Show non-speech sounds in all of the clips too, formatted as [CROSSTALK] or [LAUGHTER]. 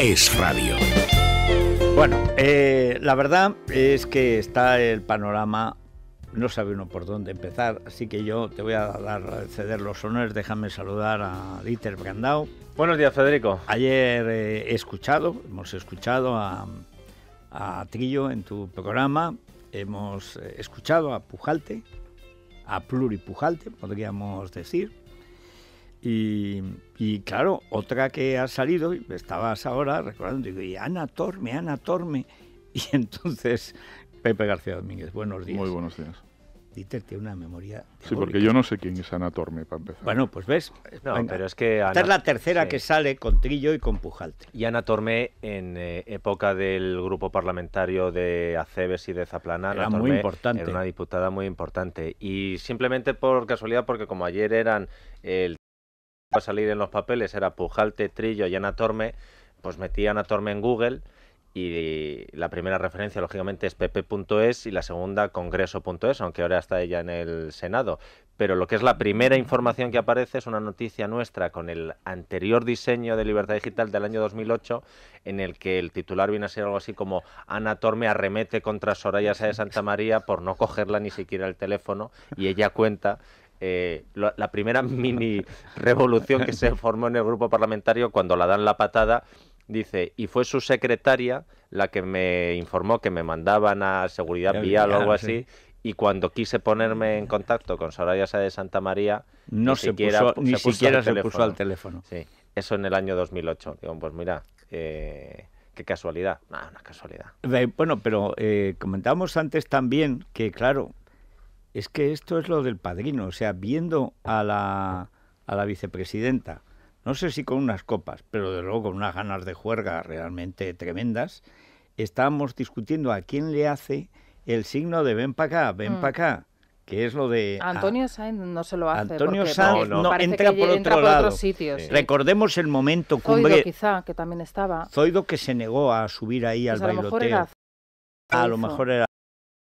es radio. Bueno, eh, la verdad es que está el panorama, no sabe uno por dónde empezar, así que yo te voy a dar ceder los honores. Déjame saludar a Dieter Brandau. Buenos días, Federico. Ayer eh, he escuchado, hemos escuchado a, a, Trillo en tu programa, hemos eh, escuchado a Pujalte, a Pluripujalte, podríamos decir. Y, claro, otra que ha salido, y estabas ahora recordando, digo, y Ana Torme, Ana Torme. [LAUGHS] Y entonces, Pepe García Domínguez, buenos días. Muy buenos días. Dieter tiene una memoria. Sí, porque yo no sé quién es Ana Torme para empezar. Bueno, pues ves. pero es que. Esta es la tercera que sale con Trillo y con Pujalte. Y Ana Torme, en eh, época del grupo parlamentario de Acebes y de Zaplanar muy importante. Era una diputada muy importante. Y simplemente por casualidad, porque como ayer eran el a salir en los papeles era Pujalte, Trillo y Ana Torme, pues metí Ana Torme en Google y la primera referencia lógicamente es pp.es y la segunda congreso.es, aunque ahora está ella en el Senado. Pero lo que es la primera información que aparece es una noticia nuestra con el anterior diseño de Libertad Digital del año 2008, en el que el titular viene a ser algo así como Ana Torme arremete contra Soraya Sáez de Santa María por no cogerla ni siquiera el teléfono y ella cuenta eh, la, primera mini revolución que se formó en el grupo parlamentario cuando la dan la patada. Dice, y fue su secretaria la que me informó que me mandaban a seguridad vial, o algo así, y cuando quise ponerme en contacto con Soraya Sá de Santa María, no ni siquiera, se, puso siquiera se puso al teléfono. Sí, eso en el año 2008. Digo, pues mira, eh, qué casualidad. una casualidad. Bueno, pero eh, comentábamos antes también que, claro, es que esto es lo del padrino, o sea, viendo a la, a la vicepresidenta, no sé si con unas copas, pero de luego con unas ganas de juerga realmente tremendas, estábamos discutiendo a quién le hace el signo de ven para acá, ven mm. para acá que es lo de... Ah, Antonio Sainz no se lo hace. Antonio Sainz no, entra, por otro, lado. Recordemos el momento cumbre... quizá, que también estaba. Zoido que se negó a subir ahí pues al a Lo mejor A lo mejor era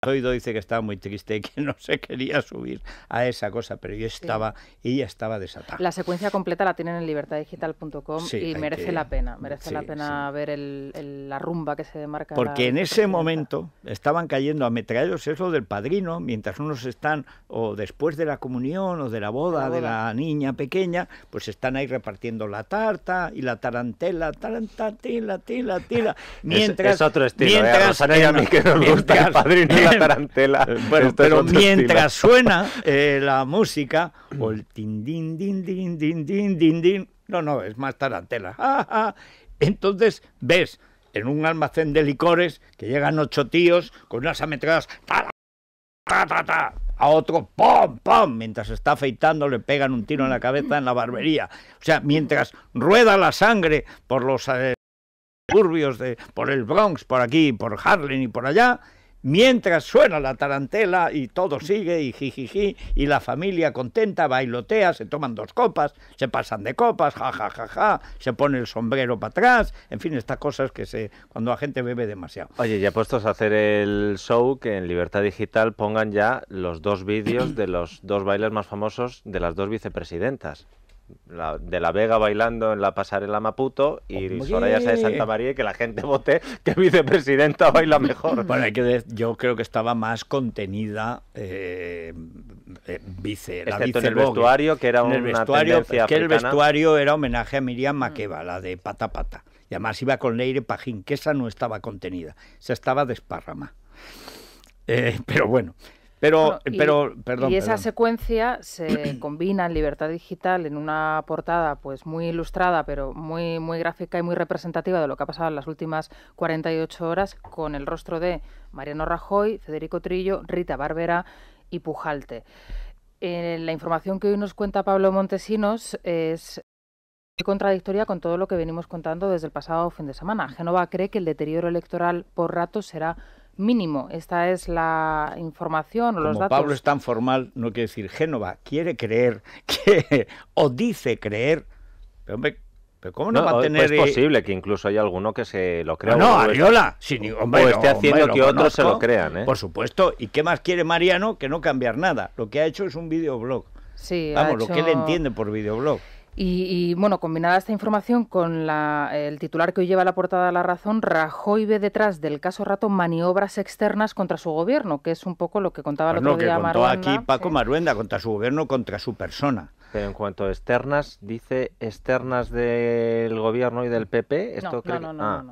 oído dice que estaba muy triste y [LAUGHS] que no se quería subir a esa cosa, pero yo estaba, y ella estaba desatada. La secuencia completa la tienen en libertaddigital.com y merece la pena, merece la pena ver la rumba que se marca. Porque en ese momento estaban cayendo a metrallos, es lo del padrino, mientras unos están o después de la comunión o de la boda, de la niña pequeña, pues están ahí repartiendo la tarta y la tarantela, tarantela, tila, tila, tila. [LAUGHS] Mientras, es, otro eh, mientras, a mí que nos gusta el padrino. [LAUGHS] tarantela. Eh, pero mientras suena [LAUGHS] eh, la música, o el tin, din, din, din, din, din, din, din, no, no, es más tarantela. [LAUGHS] Entonces ves en un almacén de licores que llegan ocho tíos con unas ametradas a otro pom pom mientras está afeitando le pegan un tiro en la cabeza en la barbería. O sea, mientras rueda la sangre por los turbios eh, de por el Bronx, por aquí, por Harlem y por allá, Mientras suena la tarantela y todo sigue y jijiji y la familia contenta bailotea, se toman dos copas, se pasan de copas, ja ja ja ja, se pone el sombrero para atrás, en fin, estas cosas que se cuando la gente bebe demasiado. Oye, ya puestos a hacer el show que en Libertad Digital pongan ya los dos vídeos de los dos bailes más famosos de las dos vicepresidentas de la Vega bailando en la pasarela Maputo y ahora Soraya de Santa María y que la gente vote que vicepresidenta baila mejor. Bueno, hay que decir, yo creo que estaba más contenida eh, eh, vice, la el vestuario que era vestuario, que el vestuario era homenaje a Miriam Makeba la de pata pata. Y además iba con Leire Pajín, que esa no estaba contenida, se estaba de eh, pero bueno, pero, y, esa secuencia se [CLEARS THROAT] combina en Libertad Digital en una portada pues muy ilustrada, pero muy, muy gráfica y muy representativa de lo que ha pasado en las últimas 48 horas con el rostro de Mariano Rajoy, Federico Trillo, Rita Barbera y Pujalte. Eh, la información que hoy nos cuenta Pablo Montesinos es contradictoria con todo lo que venimos contando desde el pasado fin de semana. Genova cree que el deterioro electoral por rato será mínimo. Esta es la información o los datos. Pablo es tan formal, no quiere decir Génova quiere creer [LAUGHS] que o dice creer. Pero hombre, ¿cómo no, va a tener... Es eh? posible que incluso haya alguno que se lo crea. No, Ariola. si esté haciendo que otros se lo crean. ¿eh? Por supuesto. ¿Y qué más quiere Mariano? Que no cambiar nada. Lo que ha hecho es un videoblog. Sí, Vamos, lo que él entiende por videoblog. Y, bueno, combinada esta información con el titular que hoy lleva la portada de La Razón, Rajoy ve detrás del caso Rato maniobras externas contra su gobierno, que es un poco lo que contaba el pues otro contó aquí Paco Maruenda, contra su gobierno, contra su persona. Pero en cuanto a externas, dice externas del gobierno y del PP. ¿Esto no, no. Ah.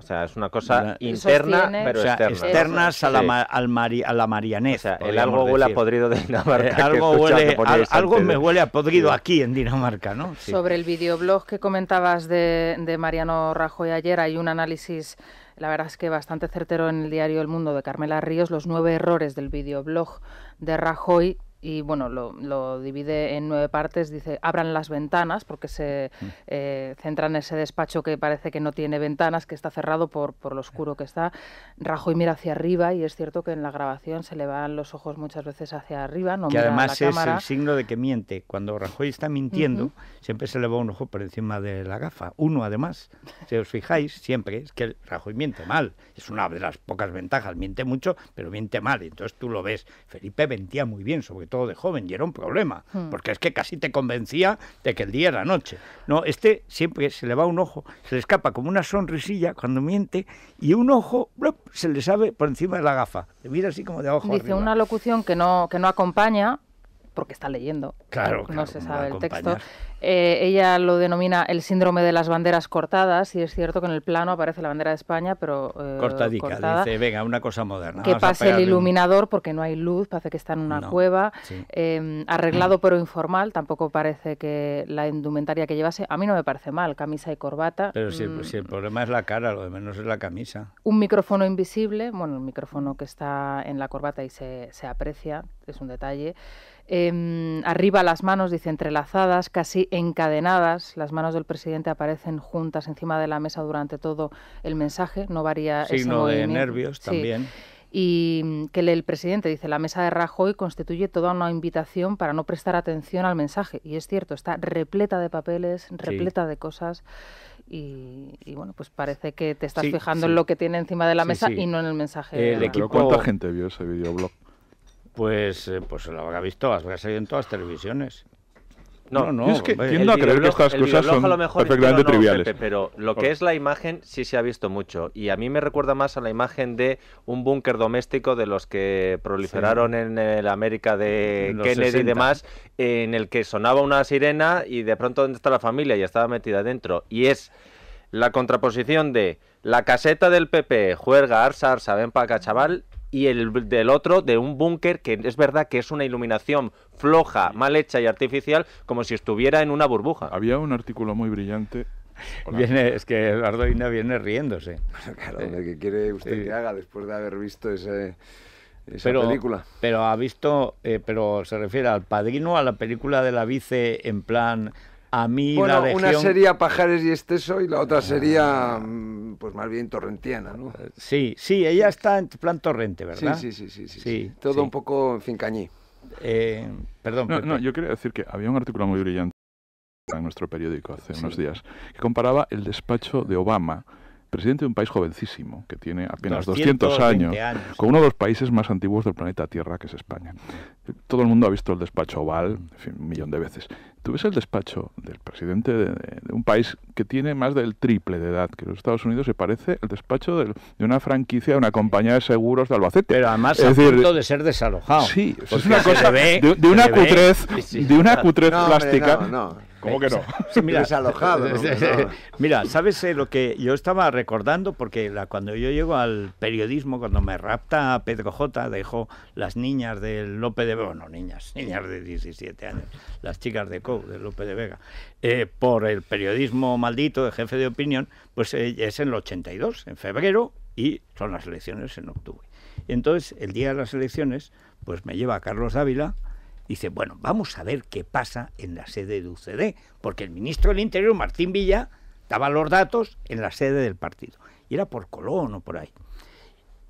O sea, es una cosa eh, interna, pero o externa. Externas a la, al a la marianesa. el algo huele a podrido de Dinamarca. Eh, algo me huele a podrido aquí en Dinamarca, ¿no? Sobre el videoblog que comentabas de, de Mariano Rajoy ayer, hay un análisis la verdad es que bastante certero en el diario El Mundo de Carmela Ríos, los nueve errores del videoblog de Rajoy y bueno, lo, lo, divide en nueve partes, dice, abran las ventanas, porque se eh, centra en ese despacho que parece que no tiene ventanas, que está cerrado por, por lo oscuro que está. Rajoy mira hacia arriba y es cierto que en la grabación se le van los ojos muchas veces hacia arriba, no además es el signo de que miente. Cuando Rajoy está mintiendo, siempre se le va un ojo por encima de la gafa, uno además. Si os fijáis, siempre es que Rajoy miente mal, es una de las pocas ventajas, miente mucho, pero miente mal, entonces tú lo ves. Felipe mentía muy bien, sobre todo de joven, y era un problema, hmm. porque es que casi te convencía de que el día era noche. No, este siempre se le va un ojo, se le escapa como una sonrisilla cuando miente, y un ojo se le sabe por encima de la gafa, mira así como de ojo. Dice una locución que no, que no acompaña, porque está leyendo, claro, no se sabe el texto. Eh, ella lo denomina el síndrome de las banderas cortadas, y es cierto que en el plano aparece la bandera de España, pero. Eh, Cortadica, dice, venga, una cosa moderna. Que pase el iluminador, porque no hay luz, parece que está en una cueva. Em, arreglado pero informal, tampoco parece que la indumentaria que llevase. A mí no me parece mal, camisa y corbata. Pero si, el mm. problema es la cara, lo de menos es la camisa. Un micrófono invisible, bueno, el micrófono que está en la corbata y se, se aprecia, es un detalle. Em, arriba las manos, dice, entrelazadas, casi encadenadas. Las manos del presidente aparecen juntas encima de la mesa durante todo el mensaje. No varía. Signo de nervios también. Y mm, que el presidente, dice, la mesa de Rajoy constituye toda una invitación para no prestar atención al mensaje. Y es cierto, está repleta de papeles, repleta de cosas. Y, bueno, pues parece que te estás fijando en lo que tiene encima de la mesa y no en el mensaje. ¿Cuánta gente vio ese videoblog? pues, eh, pues lo habrá visto, habrá salido en todas las televisiones. No, no, es que tiendo a creer que estas cosas son perfectamente triviales. pero lo que es la imagen sí se ha visto mucho. Y a mí me recuerda más a la imagen de un búnker doméstico de los que proliferaron en el América de Kennedy y demás, en el que sonaba una sirena y de pronto dónde está la familia y estaba metida dentro. Y es la contraposición de la caseta del PP, juega arsa, arsa, ven para acá, chaval, y el del otro de un búnker que es verdad que es una iluminación floja, mal hecha y artificial, como si estuviera en una burbuja. Había un artículo muy brillante [LAUGHS] es que Eduardo viene riéndose. Claro, ¿qué quiere usted que haga después de haber visto ese, esa película. Pero ha visto, eh, pero se refiere al padrino, a la película de la vice en plan mí bueno, una sería Pajares y Esteso y la otra sería, mm, pues más bien torrentiana, ¿no? Sí, sí, ella está en plan torrente, ¿verdad? Sí, sí, sí, sí. sí, Todo un poco, en fin, eh, perdón. No, yo quería decir que había un artículo muy brillante en nuestro periódico hace unos días que comparaba el despacho de Obama presidente de un país jovencísimo, que tiene apenas 200 años, con uno de los países más antiguos del planeta Tierra, que es España. Todo el mundo ha visto el despacho oval, en fin, un millón de veces tú ves el despacho del presidente de, un país que tiene más del triple de edad que los Estados Unidos, se parece el despacho de, una franquicia de una compañía de seguros de Albacete. Pero además es a de ser desalojado. Sí, es una cosa de, una cutrez, de una cutrez plástica. ¿Cómo que no? Mira, [LAUGHS] desalojado. [LAUGHS] Mira, ¿sabes eh, lo que yo estaba recordando? Porque la, cuando yo llego al periodismo, cuando me rapta Pedro J, dejo las niñas de López de Vega, bueno, niñas, niñas de 17 años, las chicas de COU, de López de Vega, eh, por el periodismo maldito de jefe de opinión, pues eh, es en el 82, en febrero, y son las elecciones en octubre. Entonces, el día de las elecciones, pues me lleva a Carlos Ávila. Dice, bueno, vamos a ver qué pasa en la sede de UCD, porque el ministro del Interior, Martín Villa, daba los datos en la sede del partido. Y era por Colón o por ahí.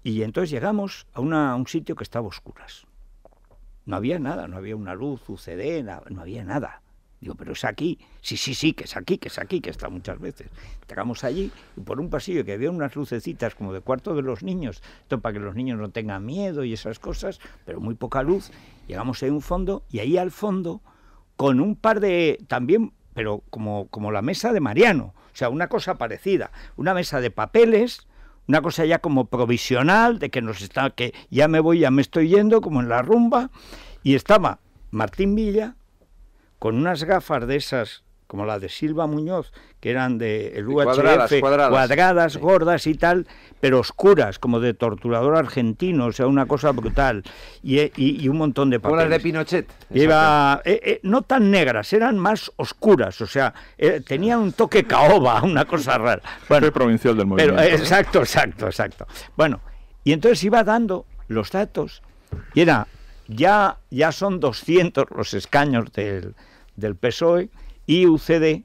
Y entonces llegamos a, un sitio que estaba a oscuras. No había nada, no había una luz, UCD, no había nada. Digo, pero es aquí. Sí, sí, sí, que es aquí, que es aquí, que está muchas veces. Entramos allí y por un pasillo que había unas lucecitas como de cuarto de los niños, esto para que los niños no tengan miedo y esas cosas, pero muy poca luz. Llegamos a un fondo y ahí al fondo, con un par de, también, pero como, como la mesa de Mariano, o sea, una cosa parecida, una mesa de papeles, una cosa ya como provisional, de que nos está, que ya me voy, ya me estoy yendo, como en la rumba, y estaba Martín Villa, con unas gafas de esas como la de Silva Muñoz, que eran de UHF, cuadradas, gordas y tal, pero oscuras, como de torturador argentino, o sea, una cosa brutal, y, eh, y, un montón de papeles. Como de Pinochet. Iba, eh, eh, no tan negras, eran más oscuras, o sea, tenía un toque caoba, [LAUGHS] una cosa rara. Bueno, Soy provincial del movimiento. exacto, exacto, exacto. Bueno, y entonces iba dando los datos, y era, ya, ya son 200 los escaños del del PSOE y UCD,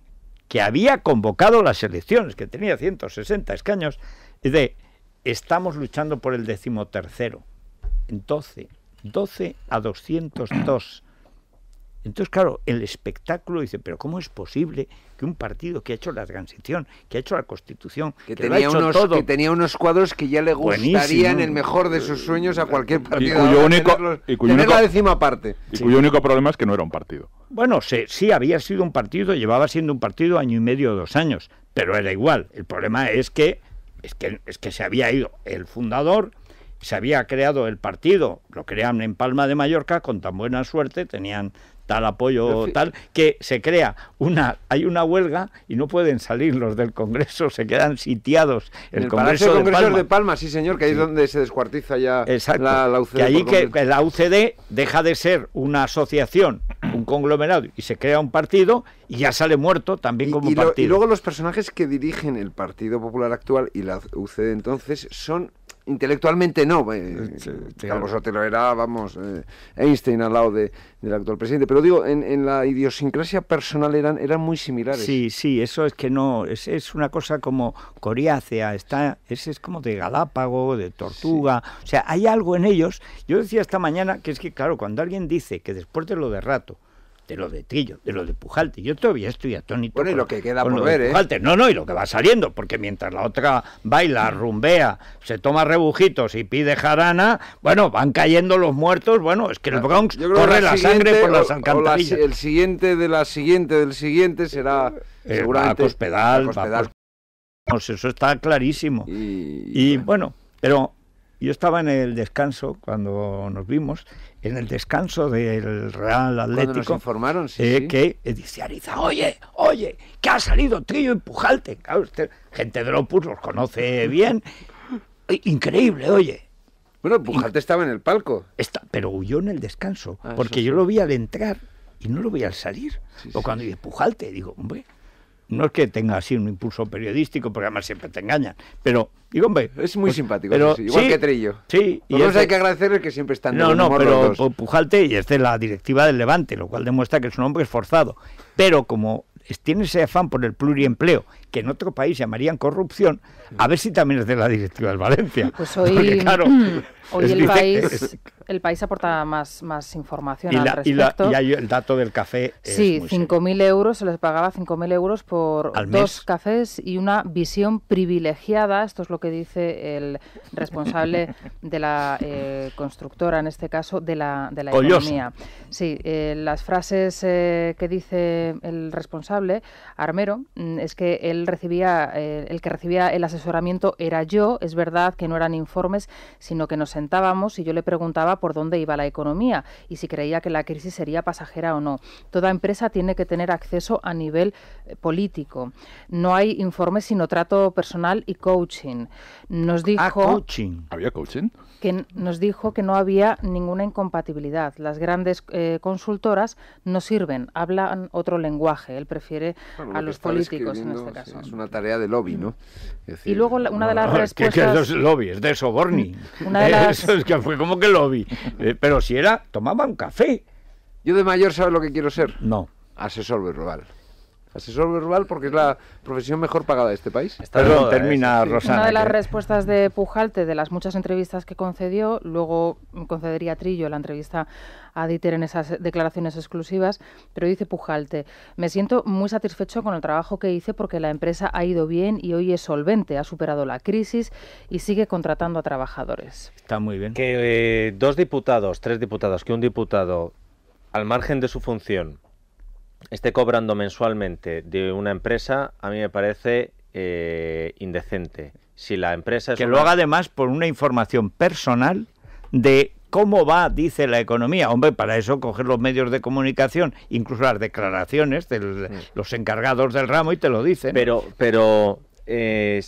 que había convocado las elecciones, que tenía 160 escaños, de, estamos luchando por el decimotercero, entonces 12, a 202. Entonces, claro, el espectáculo dice, pero ¿cómo es posible que un partido que ha hecho la transición, que ha hecho la constitución, que, tenía, unos, que tenía unos cuadros que ya le gustarían el mejor de sus sueños a cualquier partido. Y décima parte. Y cuyo único problema es que no era un partido. Bueno, sí había sido un partido, llevaba siendo un partido año y medio o dos años, pero era igual. El problema es que, es que, es que se había ido el fundador, se había creado el partido, lo crean en Palma de Mallorca, con tan buena suerte, tenían tal apoyo, tal, que se crea una, hay una huelga y no pueden salir los del Congreso, se quedan sitiados. El, Congreso, de, palmas Palma. sí señor, que ahí es donde se descuartiza ya La, la, UCD. Que allí que, la UCD deja de ser una asociación, un conglomerado, y se crea un partido y ya sale muerto también como partido. y luego los personajes que dirigen el Partido Popular actual y la UCD entonces son intelectualmente no. Eh, sí, Carlos era, vamos, eh, Einstein al lado de, del actual presidente. Pero digo, en, en, la idiosincrasia personal eran, eran muy similares. Sí, sí, eso es que no, es, es una cosa como coriácea, está, es, es como de galápago, de tortuga. O sea, hay algo en ellos. Yo decía esta mañana que es que, claro, cuando alguien dice que después de lo de rato de lo de Trillo, de lo de Pujalte. Yo todavía estoy atónito. Bueno, y lo que queda por ver, ¿eh? No, no, y lo que va saliendo, porque mientras la otra baila, rumbea, se toma rebujitos y pide jarana, bueno, van cayendo los muertos. Bueno, es que el Bronx corre la, sangre por las alcantarillas. el siguiente de la siguiente del siguiente será eh, eso está clarísimo. y bueno, pero yo estaba en el descanso cuando nos vimos en el descanso del Real Atlético. Eh, que eh, dice Ariza, oye, oye, que ha salido Trillo y Pujalte. usted, gente de Opus los conoce bien. Eh, increíble, oye. Bueno, Pujalte estaba en el palco. Está, pero huyó en el descanso, ah, porque yo lo vi al entrar y no lo vi al salir. o cuando dije Pujalte, digo, hombre, no es que tenga así un impulso periodístico, porque además siempre te engañan, pero digo, es muy pues, simpático, igual que Trillo. y este hay que agradecerle que siempre están No, no, pero Pujalte y este es de la directiva del Levante, lo cual demuestra que es un hombre esforzado, pero como tiene ese afán por el pluriempleo, que en otro país llamarían corrupción, a ver si también es de la directiva del Valencia. Pues claro, [CLEARS THROAT] Hoy el país, el país aporta más, más información al respecto. Y, el dato del café. Sí, 5.000 euros, se les pagaba 5.000 euros por dos cafés y una visión privilegiada. Esto es lo que dice el responsable de la eh, constructora, en este caso, de la, de la economía. Sí, eh, las frases eh, que dice el responsable, Armero, mm, es que él recibía, el que recibía el asesoramiento era yo. Es verdad que no eran informes, sino que nos sentábamos y yo le preguntaba por dónde iba la economía y si creía que la crisis sería pasajera o no. Toda empresa tiene que tener acceso a nivel eh, político. No hay informes sino trato personal y coaching. Nos ah, dijo coaching? Que nos dijo que no había ninguna incompatibilidad. Las grandes eh, consultoras no sirven, hablan otro lenguaje. Él prefiere a los políticos en este caso. Es una tarea de lobby, ¿no? y luego una de las [LAUGHS] respuestas... ¿Qué, es lobby? Es de soborni. Una de eh, las eso es que fue como que lo vi. Eh, pero si era, tomaba un café. Yo de mayor, ¿sabes lo que quiero ser? No. Asesor verbal asesor verbal porque es la profesión mejor pagada de este país. Está Perdón, ¿eh? termina Rosana. Una de las respuestas de Pujalte, de las muchas entrevistas que concedió, luego concedería Trillo la entrevista a Dieter en esas declaraciones exclusivas, pero dice Pujalte, me siento muy satisfecho con el trabajo que hice porque la empresa ha ido bien y hoy es solvente, ha superado la crisis y sigue contratando a trabajadores. Está muy bien. Que eh, dos diputados, tres diputados, que un diputado, al margen de su función, esté cobrando mensualmente de una empresa, a mí me parece eh, indecente. Si la empresa que lo haga además por una información personal de cómo va, dice la economía. Hombre, para eso coger los medios de comunicación, incluso las declaraciones de mm. los encargados del ramo y te lo dicen. Pero, pero eh,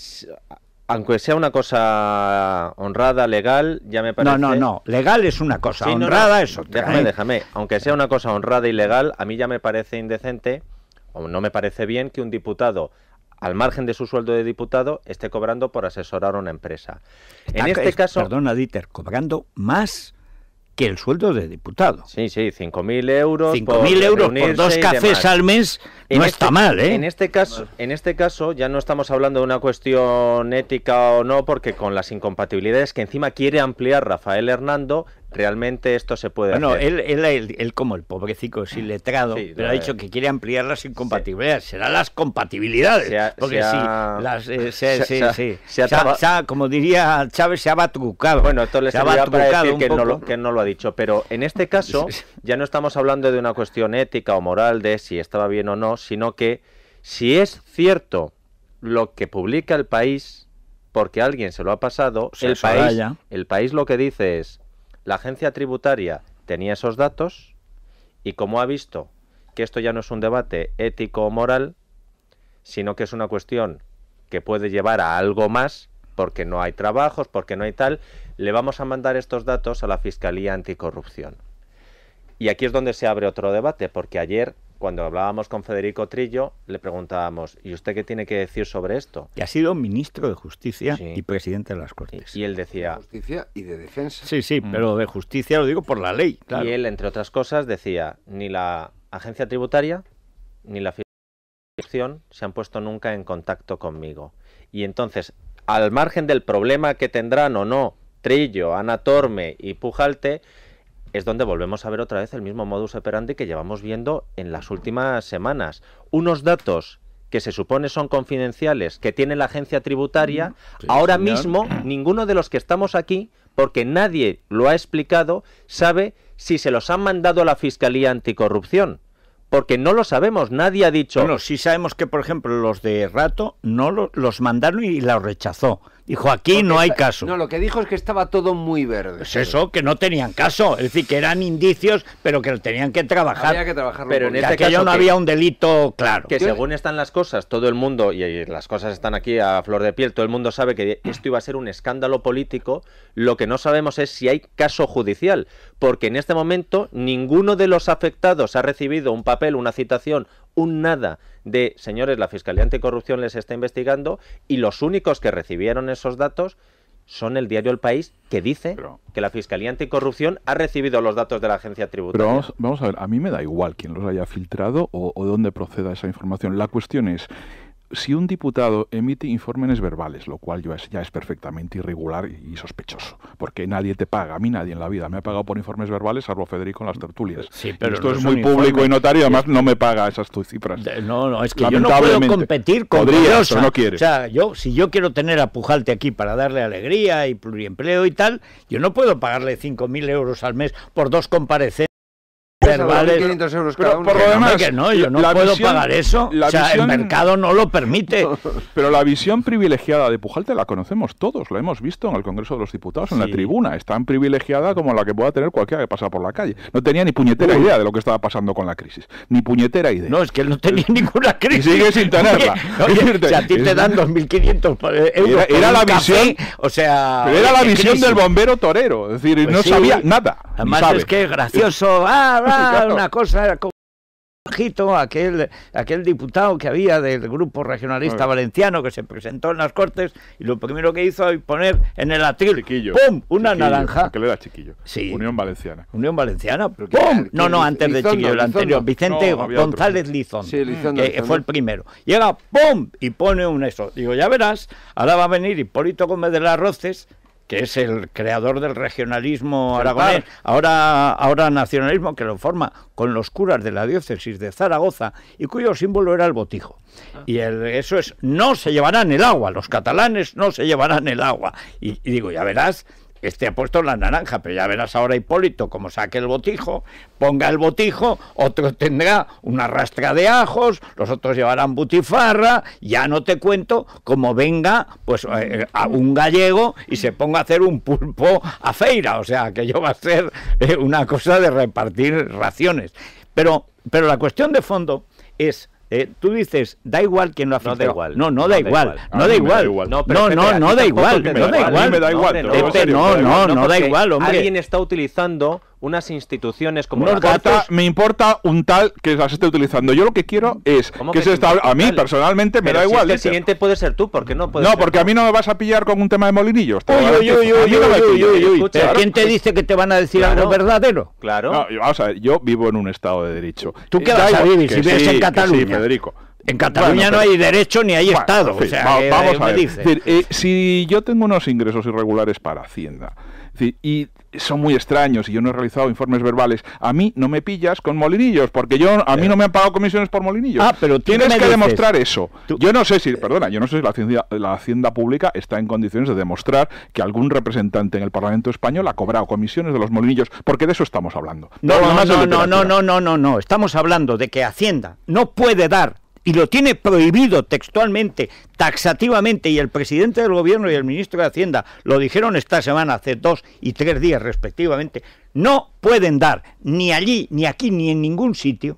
aunque sea una cosa honrada, legal, ya me parece. No, no, no. Legal es una cosa, honrada es otra. Déjame, ¿eh? déjame. Aunque sea una cosa honrada y legal, a mí ya me parece indecente o no me parece bien que un diputado al margen de su sueldo de diputado, esté cobrando por asesorar a una empresa. En este caso. Perdona, Dieter, cobrando más que el sueldo de diputado. Sí, sí, 5.000 euros. 5.000 euros por dos cafés al mes no este está mal, ¿eh? En este, caso, en este caso ya no estamos hablando de una cuestión ética o no, porque con las incompatibilidades que encima quiere ampliar Rafael Hernando, Realmente esto se puede bueno, Él, él, como el pobrecito sin letrado, pero ha dicho que quiere ampliar las incompatibilidades. Será las compatibilidades. porque sí, como diría Chávez, se ha batucado Bueno, esto le se para decir que, No lo, que no lo ha dicho. Pero en este [LAUGHS] caso, ya no estamos hablando de una cuestión ética o moral de si estaba bien o no, sino que si es cierto lo que publica el país, porque alguien se lo ha pasado, el, el país lo que dice es la agencia tributaria tenía esos datos y como ha visto que esto ya no es un debate ético o moral, sino que es una cuestión que puede llevar a algo más, porque no hay trabajos, porque no hay tal, le vamos a mandar estos datos a la Fiscalía Anticorrupción. Y aquí es donde se abre otro debate, porque ayer cuando hablábamos con Federico Trillo, le preguntábamos, ¿y usted qué tiene que decir sobre esto? Y ha sido ministro de Justicia y presidente de las Cortes. Y, él decía... De justicia y de defensa. Sí, sí, mm. pero de justicia lo digo por la ley. Y él, entre otras cosas, decía, ni la agencia tributaria ni la fiscalización se han puesto nunca en contacto conmigo. Y entonces, al margen del problema que tendrán o no Trillo, Ana y Pujalte, es donde volvemos a ver otra vez el mismo modus operandi que llevamos viendo en las últimas semanas. Unos datos que se supone son confidenciales, que tiene la agencia tributaria, ahora mismo ninguno de los que estamos aquí, porque nadie lo ha explicado, sabe si se los han mandado a la Fiscalía Anticorrupción. Porque no lo sabemos, nadie ha dicho... Bueno, sí sabemos que, por ejemplo, los de Rato no los mandaron y los rechazó. Dijo, aquí no hay caso. No, lo que dijo es que estaba todo muy verde. Es pues eso, que no tenían caso. Es decir, que eran indicios, pero que tenían que trabajar. Había que trabajarlo. Pero en este caso no había un delito claro. Que según están las cosas, todo el mundo, y las cosas están aquí a flor de piel, todo el mundo sabe que esto iba a ser un escándalo político. Lo que no sabemos es si hay caso judicial. Porque en este momento ninguno de los afectados ha recibido un papel, una citación un nada de, señores, la Fiscalía Anticorrupción les está investigando y los únicos que recibieron esos datos son el diario El País que dice que la Fiscalía Anticorrupción ha recibido los datos de la agencia tributaria. Pero vamos, a ver, a mí me da igual quién los haya filtrado o, dónde proceda esa información. La cuestión es, si un diputado emite informes verbales, lo cual ya es perfectamente irregular y sospechoso, porque nadie te paga, a mí nadie en la vida me ha pagado por informes verbales, salvo Federico en las tertulias. esto es muy público y notario, además no me paga esas tus cifras. No, no, es que yo no puedo competir con ellos. no quiere. O sea, yo, si yo quiero tener a Pujalte aquí para darle alegría y pluriempleo y tal, yo no puedo pagarle 5.000 euros al mes por dos comparecencias 500 euros Por lo demás, no, yo no puedo pagar eso. o sea, el mercado no lo permite. [LAUGHS] pero la visión privilegiada de Pujalte la conocemos todos, Lo hemos visto en el Congreso de los Diputados, en la tribuna. Es tan privilegiada como la que pueda tener cualquiera que pasa por la calle. No tenía ni puñetera idea de lo que estaba pasando con la crisis. Ni puñetera idea. No, es que él no tenía [LAUGHS] ninguna crisis. sigue sin tenerla. [LAUGHS] Oye, sea, si a ti te dan 2.500 eh, euros. Era, la visión. O sea. era la visión del bombero torero. Es decir, pues no sabía nada. Además, es que es gracioso. Ah, una cosa era como aquel, aquel diputado que había del grupo regionalista valenciano que se presentó en las Cortes y lo primero que hizo fue poner en el atril una naranja. Que le da chiquillo. Unión Valenciana. Unión Valenciana. no, no, antes de Chiquillo, el anterior. Vicente González Lizón, que fue el primero. Llega ¡pum! y pone un eso. Digo, ya verás, ahora va a venir Hipólito Gómez de las Roces que es el creador del regionalismo aragonés, ahora, ahora nacionalismo, que lo forma con los curas de la diócesis de Zaragoza y cuyo símbolo era el botijo. Ah. Y eso es, no se llevarán el agua, los catalanes no se llevarán el agua. y digo, ya verás ha puesto la naranja, pero ya verás ahora Hipólito como saque el botijo, ponga el botijo, otro tendrá una rastra de ajos, los otros llevarán butifarra, ya no te cuento cómo venga pues eh, a un gallego y se ponga a hacer un pulpo a feira, o sea, que yo va a ser eh, una cosa de repartir raciones. Pero pero la cuestión de fondo es eh, tú dices, da igual quién lo ha No da igual. No, no da igual. No da igual. No, no, no, no da igual. No da igual. No, no, no da igual, hombre. Alguien está utilizando unas instituciones como los la Me importa un tal que las esté utilizando. Yo lo que quiero es que, se está A mí, personalmente, me da igual. El este siguiente puede ser tú, porque no puede No, porque a mí no me vas a pillar con un tema de molinillos. ¿Quién te dice que te van a decir algo verdadero? Claro. No, vamos a yo vivo en un estado de derecho. ¿Tú qué vas a vivir si vives en Cataluña? En Cataluña no hay derecho ni hay Estado. o sea, vamos a ver. Eh, si yo tengo unos ingresos irregulares para Hacienda, y son muy extraños y yo no he realizado informes verbales. A mí no me pillas con molinillos, porque yo a mí eh. no me han pagado comisiones por molinillos. Ah, pero tienes que demostrar eso. Yo no sé si, perdona, yo no sé si la hacienda, pública está en condiciones de demostrar que algún representante en el Parlamento español ha cobrado comisiones de los molinillos, porque de eso estamos hablando. no, no, no, no, no, no, no, no, estamos hablando de que Hacienda no puede dar y lo tiene prohibido textualmente, taxativamente, y el presidente del gobierno y el ministro de Hacienda lo dijeron esta semana, hace dos y tres días respectivamente, no pueden dar ni allí, ni aquí, ni en ningún sitio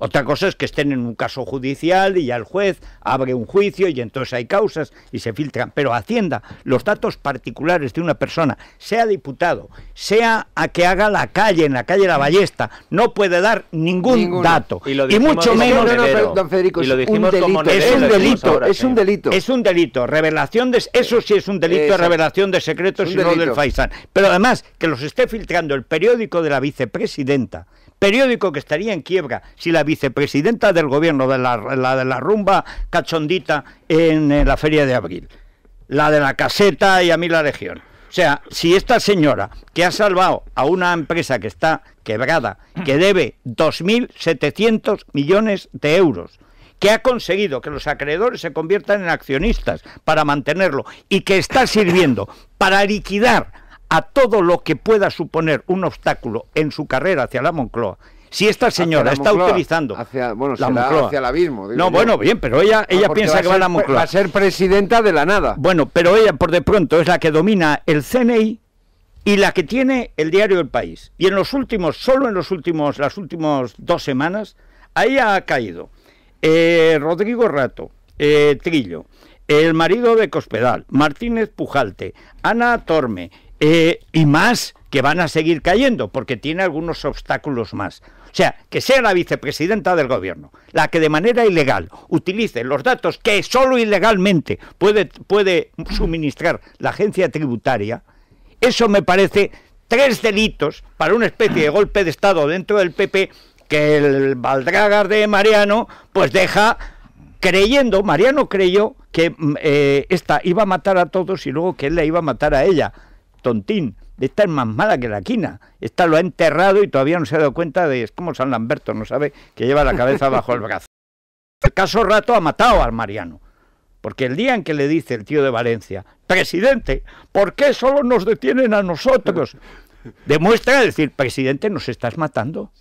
otra cosa es que estén en un caso judicial y ya el juez abre un juicio y entonces hay causas y se filtran. Pero Hacienda, los datos particulares de una persona, sea diputado, sea a que haga la calle, en la calle La Ballesta, no puede dar ningún dato. Y, lo mucho menos. no, don Federico, un delito. es un delito, es un delito. Es un delito. Revelación de. Eso sí es un delito de revelación de secretos y no del Faisán. Pero además, que los esté filtrando el periódico de la vicepresidenta periódico que estaría en quiebra si la vicepresidenta del gobierno de la, de la rumba cachondita en, la feria de abril, la de la caseta y a mí la región O sea, si esta señora que ha salvado a una empresa que está quebrada, que [CLEARS THROAT] debe 2.700 millones de euros, que ha conseguido que los acreedores se conviertan en accionistas para mantenerlo y que está sirviendo para liquidar a todo lo que pueda suponer un obstáculo en su carrera hacia la Moncloa. Si esta señora está utilizando la Moncloa. hacia el abismo. no, bueno, bien, pero ella, ah, ella piensa que va a la Moncloa. Va a ser presidenta de la nada. Bueno, pero ella por de pronto es la que domina el CNI y la que tiene el diario El País. Y en los últimos, solo en los últimos, las últimas dos semanas, ahí ha caído eh, Rodrigo Rato, eh, Trillo, el marido de Cospedal, Martínez Pujalte, Ana Torme, eh, y más que van a seguir cayendo porque tiene algunos obstáculos más. O sea, que sea la vicepresidenta del gobierno la que de manera ilegal utilice los datos que solo ilegalmente puede, puede suministrar la agencia tributaria, eso me parece tres delitos para una especie de golpe de Estado dentro del PP que el Valdragas de Mariano pues deja creyendo, Mariano creyó que mm, eh, esta iba a matar a todos y luego que él la iba a matar a ella tontín. Esta es más mala que la quina. Esta lo ha enterrado y todavía no se ha dado cuenta de. Es como San Lamberto, no sabe que lleva la cabeza [LAUGHS] bajo el brazo. El caso Rato ha matado al Mariano. Porque el día en que le dice el tío de Valencia, presidente, ¿por qué solo nos detienen a nosotros? Demuestra decir, presidente, nos estás matando.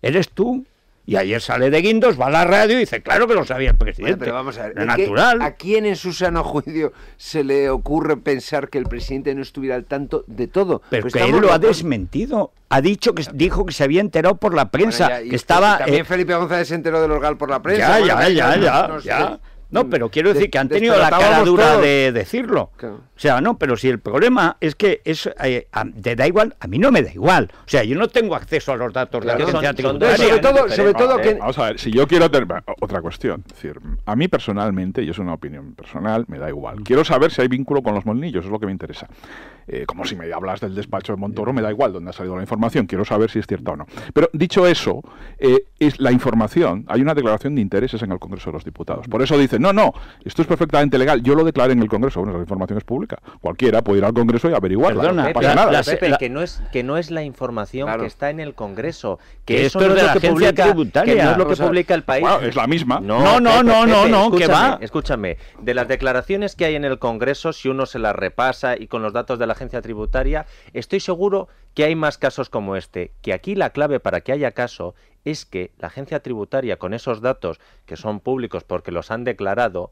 Eres tú y ayer sale de Guindos, va a la radio y dice, claro que lo sabía el presidente. pero vamos a natural. ¿A quién en su sano juicio se le ocurre pensar que el presidente no estuviera al tanto de todo? Pero pues que él lo ha desmentido. Ha dicho que dijo que se había enterado por la prensa, que estaba... También eh, Felipe González se enteró del Orgal por la prensa. Ya, ya, ya, ya, no, mm. pero quiero decir que han tenido la cara dura de decirlo. O sea, no, pero si el problema es que es, eh, te da igual, a mí no me da igual. O sea, yo no tengo acceso a los datos de la agencia todo, eh, Vamos a ver, si yo quiero... Tener, otra cuestión. Es decir, a mí personalmente, y es una opinión personal, me da igual. Mm. Quiero saber si hay vínculo con los molnillos, es lo que me interesa. Eh, como si me hablas del despacho de Montoro, me da igual dónde ha salido la información, quiero saber si es cierta o no. Pero dicho eso, es la información, hay una declaración de intereses en el Congreso de los Diputados. Por eso dicen, no, no, esto es perfectamente legal, yo lo declaré en el Congreso. Bueno, la información es pública. Cualquiera puede ir al Congreso y averiguarla. Perdona, no que, no es, que no es la información que está en el Congreso. Que, es, lo que publica, no es lo que publica el país. es la misma. No, no, no, no, no, no va. Escúchame, de las declaraciones que hay en el Congreso, si uno se las repasa y con los datos de la agencia tributaria, estoy seguro que hay más casos como este. Que aquí la clave para que haya caso es que la agencia tributaria, con esos datos que son públicos porque los han declarado,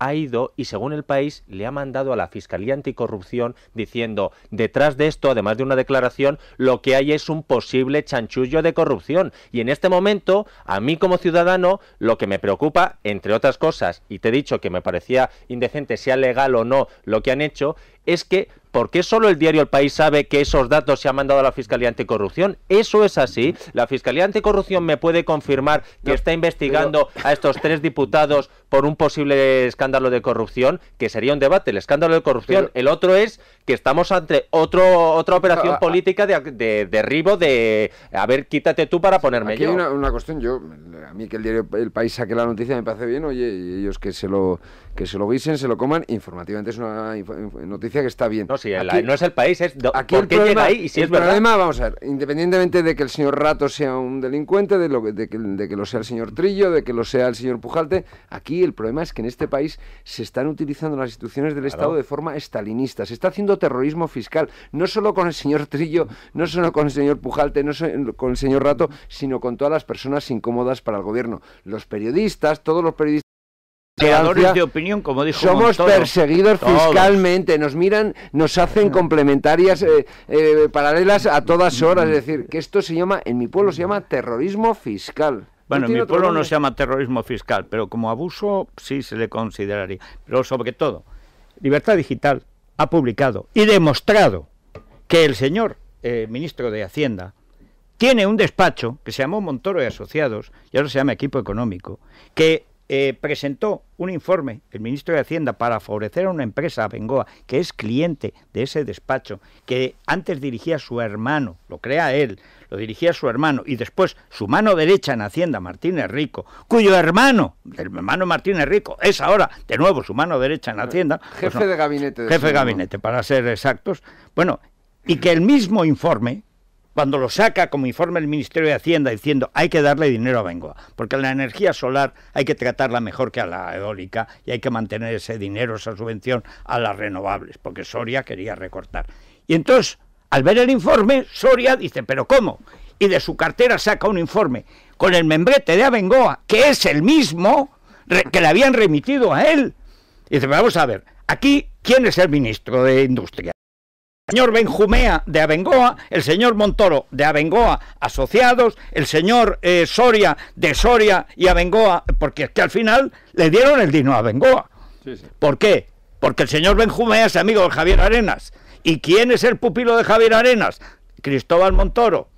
ha ido y según el país le ha mandado a la Fiscalía Anticorrupción diciendo, detrás de esto, además de una declaración, lo que hay es un posible chanchullo de corrupción. Y en este momento, a mí como ciudadano, lo que me preocupa, entre otras cosas, y te he dicho que me parecía indecente, sea legal o no lo que han hecho, es que ¿Por qué solo el diario El País sabe que esos datos se han mandado a la Fiscalía Anticorrupción? Eso es así. La Fiscalía Anticorrupción me puede confirmar que está investigando a estos tres diputados por un posible escándalo de corrupción, que sería un debate, el escándalo de corrupción. El otro es que estamos ante otro, otra operación ah, ah, ah. política de, de derribo de, a ver, quítate tú para ponerme aquí Hay una, cuestión, yo, a mí que el diario El País saque la noticia me parece bien, oye, y ellos que se lo que se lo guisen, se lo coman, informativamente es una noticia que está bien. No, sí, no es el país, es ¿por qué llega ahí y si es verdad. problema, vamos a ver, independientemente de que el señor Rato sea un delincuente, de, lo, de, que, de que lo sea el señor Trillo, de que lo sea el señor Pujalte, aquí el problema es que en este país se están utilizando las instituciones del Estado de forma estalinista. Se está haciendo terrorismo fiscal, no solo con el señor Trillo, no solo con el señor Pujalte, no solo con el señor Rato, sino con todas las personas incómodas para el gobierno. Los periodistas, todos los periodistas creadores de opinión, como Somos perseguidos fiscalmente, nos miran, nos hacen complementarias eh, eh, paralelas a todas horas. Es decir, que esto se llama, en mi pueblo se llama terrorismo fiscal. Bueno, en mi pueblo no se llama terrorismo fiscal, pero como abuso sí se le consideraría. Pero sobre todo, Libertad Digital ha publicado y demostrado que el señor eh, ministro de Hacienda tiene un despacho que se llamó Montoro y Asociados, y ahora se llama Equipo Económico, que eh, presentó un informe, el ministro de Hacienda, para favorecer a una empresa, Bengoa, que es cliente de ese despacho, que antes dirigía su hermano, lo crea él, lo dirigía su hermano, y después su mano derecha en Hacienda, Martínez Rico, cuyo hermano, el hermano Martínez Rico, es ahora de nuevo su mano derecha en Hacienda. Pues jefe de gabinete. jefe de gabinete, para ser exactos. Bueno, y que el mismo informe, cuando lo saca como informe el Ministerio de Hacienda diciendo hay que darle dinero a Bengoa, porque la energía solar hay que tratarla mejor que a la eólica y hay que mantener ese dinero, esa subvención a las renovables, porque Soria quería recortar. Y entonces, al ver el informe, Soria dice, pero ¿cómo? Y de su cartera saca un informe con el membrete de Abengoa, que es el mismo que le habían remitido a él. Y dice, vamos a ver, aquí, ¿quién es el ministro de Industria? señor Benjumea de Abengoa, el señor Montoro de Abengoa asociados, el señor eh, Soria de Soria y Abengoa, porque es que al final le dieron el dino a Abengoa. ¿Por qué? Porque el señor Benjumea es amigo de Javier Arenas. ¿Y quién es el pupilo de Javier Arenas? Cristóbal Montoro.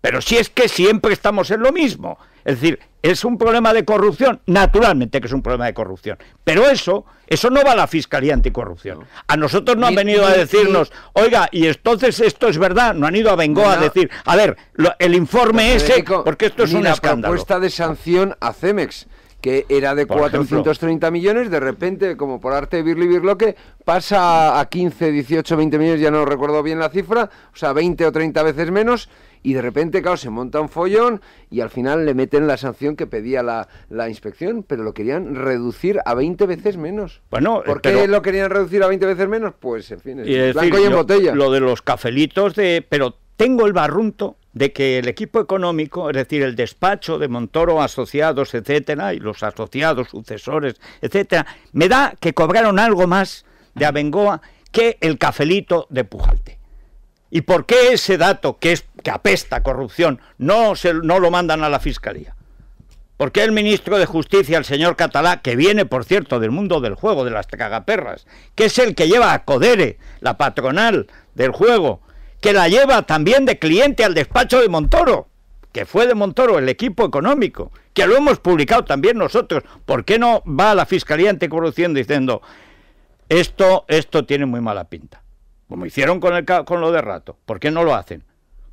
Pero si es que siempre estamos en lo mismo. Es decir, es un problema de corrupción, naturalmente que es un problema de corrupción, pero eso, eso no va a la Fiscalía Anticorrupción. A nosotros no han venido a decirnos, oiga, y entonces esto es verdad, no han ido a Bengoa a decir, a ver, el informe ese, porque esto es una la propuesta de sanción a Cemex que era de 430 millones, de repente, como por arte de Birli Birloque, pasa a 15, 18, 20 millones, ya no recuerdo bien la cifra, o sea, 20 o 30 veces menos, y de repente, claro, se monta un follón y al final le meten la sanción que pedía la, inspección, pero lo querían reducir a 20 veces menos. Bueno, eh, ¿Por qué lo querían reducir a 20 veces menos? Pues, en fin, es blanco y en botella. Lo de los cafelitos de... Pero tengo el barrunto de que el equipo económico, es decir, el despacho de Montoro, asociados, etcétera, y los asociados, sucesores, etcétera, me da que cobraron algo más de Abengoa que el cafelito de Pujalte. ¿Y por qué ese dato, que, es, que apesta a corrupción, no, se, no lo mandan a la Fiscalía? ¿Por qué el ministro de Justicia, el señor Catalá, que viene, por cierto, del mundo del juego, de las cagaperras, que es el que lleva a Codere, la patronal del juego, que la lleva también de cliente al despacho de Montoro, que fue de Montoro el equipo económico, que lo hemos publicado también nosotros, ¿por qué no va a la Fiscalía Anticorrupción diciendo, esto, esto tiene muy mala pinta? como hicieron con, con lo de rato. ¿Por qué no lo hacen?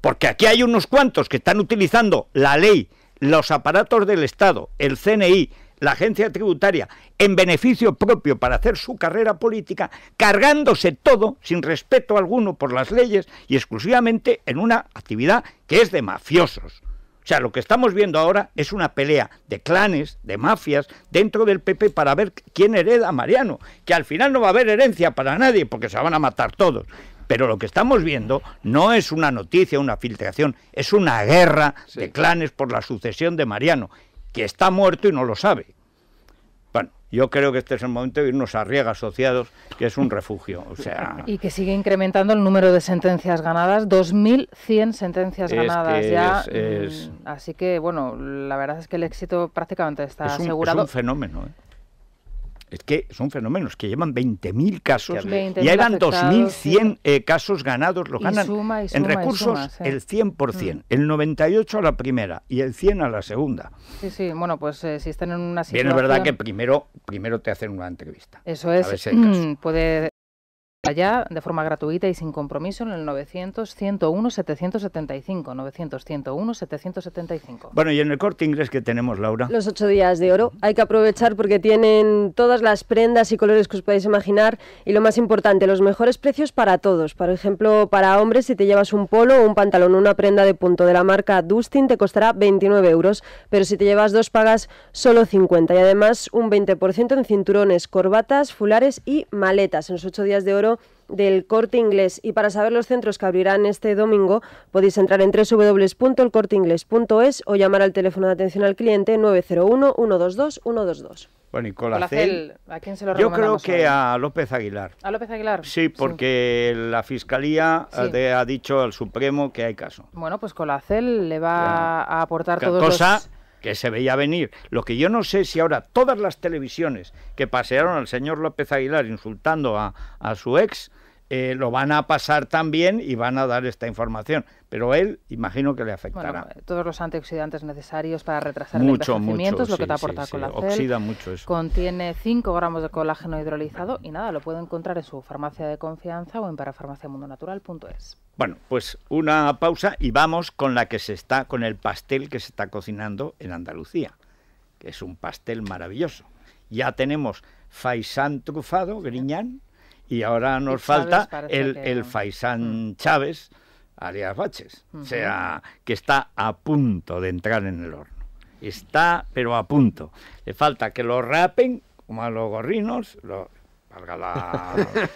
Porque aquí hay unos cuantos que están utilizando la ley, los aparatos del Estado, el CNI, la agencia tributaria, en beneficio propio para hacer su carrera política, cargándose todo sin respeto alguno por las leyes y exclusivamente en una actividad que es de mafiosos. O sea, lo que estamos viendo ahora es una pelea de clanes, de mafias, dentro del PP para ver quién hereda a Mariano, que al final no va a haber herencia para nadie porque se van a matar todos. Pero lo que estamos viendo no es una noticia, una filtración, es una guerra de clanes por la sucesión de Mariano, que está muerto y no lo sabe yo creo que este es el momento de irnos a Riega Asociados, que es un refugio. O sea, y que sigue incrementando el número de sentencias ganadas, 2.100 sentencias ganadas ya. Mm, así que, bueno, la verdad es que el éxito prácticamente está asegurado. Es un fenómeno. ¿eh? Es que son fenómenos que llevan 20.000 casos y ahí van 2.100 eh, casos ganados, los ganan en recursos el 100%, mm. el 98 a la primera y el 100 a la segunda. Sí, sí, bueno, pues eh, si están en una situación... Bien, es verdad que primero, primero te hacen una entrevista. Eso es, mm, puede Allá de forma gratuita y sin compromiso en el 900-101-775. 900 775 Bueno, y en el corte inglés que tenemos, Laura. Los ocho días de oro. Hay que aprovechar porque tienen todas las prendas y colores que os podéis imaginar. Y lo más importante, los mejores precios para todos. Por ejemplo, para hombres, si te llevas un polo o un pantalón, una prenda de punto de la marca Dustin, te costará 29 euros. Pero si te llevas dos, pagas solo 50. Y además, un 20% en cinturones, corbatas, fulares y maletas. En los ocho días de oro del Corte Inglés. Y para saber los centros que abrirán este domingo, podéis entrar en www.elcorteingles.es... o llamar al teléfono de atención al cliente 901 122 122. Bueno, y CEL, ¿a quién se lo Yo creo que a López Aguilar. ¿A López Aguilar? Sí, porque la Fiscalía eh, ha dicho al Supremo que hay caso. Bueno, pues Colacel le va a aportar todos cosa que se veía venir. Lo que yo no sé si ahora todas las televisiones que pasearon al señor López Aguilar insultando a, a su ex eh, lo van a pasar también y van a dar esta información. Pero él, imagino que le afectará. Eh, todos los antioxidantes necesarios para retrasar el envejecimiento es lo que te aporta sí, oxida mucho eso. Contiene 5 gramos de colágeno hidrolizado y nada, lo puedo encontrar en su farmacia de confianza o en parafarmaciamundonatural.es. Bueno, pues una pausa y vamos con la que se está, con el pastel que se está cocinando en Andalucía, que es un pastel maravilloso. Ya tenemos faisán trufado, griñán, y ahora nos falta el, el Faisán mm. Chávez, Arias Baches. O sea, que está a punto de entrar en el horno. Está, pero a punto. Le falta que lo rapen, como a los gorrinos, lo, valga la... [LAUGHS]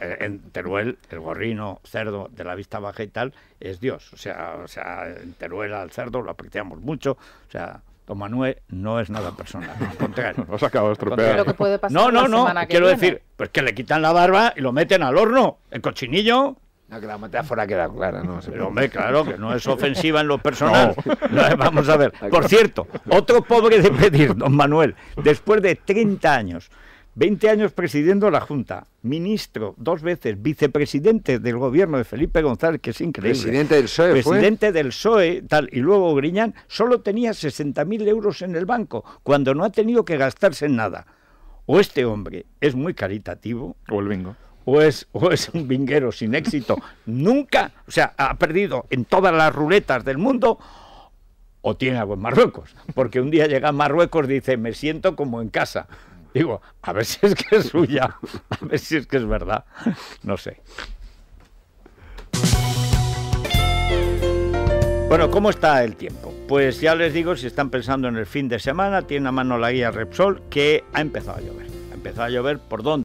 Eh, en Teruel, el gorrino, cerdo de la vista baja y tal, es Dios. O sea, o sea en Teruel al cerdo lo apreciamos mucho. O sea, Don Manuel no es nada personal, al contrario. [LAUGHS] Os acabo de estropear. no, no, no, quiero decir, pues que le quitan la barba y lo meten al horno, el cochinillo. la metáfora queda clara, ¿no? [LAUGHS] Pero hombre, claro, que no es ofensiva en lo personal. [LAUGHS] Vamos a ver. Por cierto, otro pobre de pedir, don Manuel, después de 30 años 20 años presidiendo la Junta, ministro dos veces, vicepresidente del gobierno de Felipe González, que es increíble. Presidente del PSOE. Presidente del PSOE, tal, y luego Griñán, solo tenía 60.000 euros en el banco, cuando no ha tenido que gastarse en nada. O este hombre es muy caritativo. O el bingo. O es, un vinguero sin éxito. [LAUGHS] Nunca, o sea, ha perdido en todas las ruletas del mundo o tiene algo en Marruecos. Porque un día llega a Marruecos y dice, me siento como en casa. Digo, a ver si es que es suya, a ver si es que es verdad. No sé. Bueno, ¿cómo está el tiempo? Pues ya les digo, si están pensando en el fin de semana, tiene a mano la guía Repsol que ha empezado a llover. Ha empezado a llover por dónde?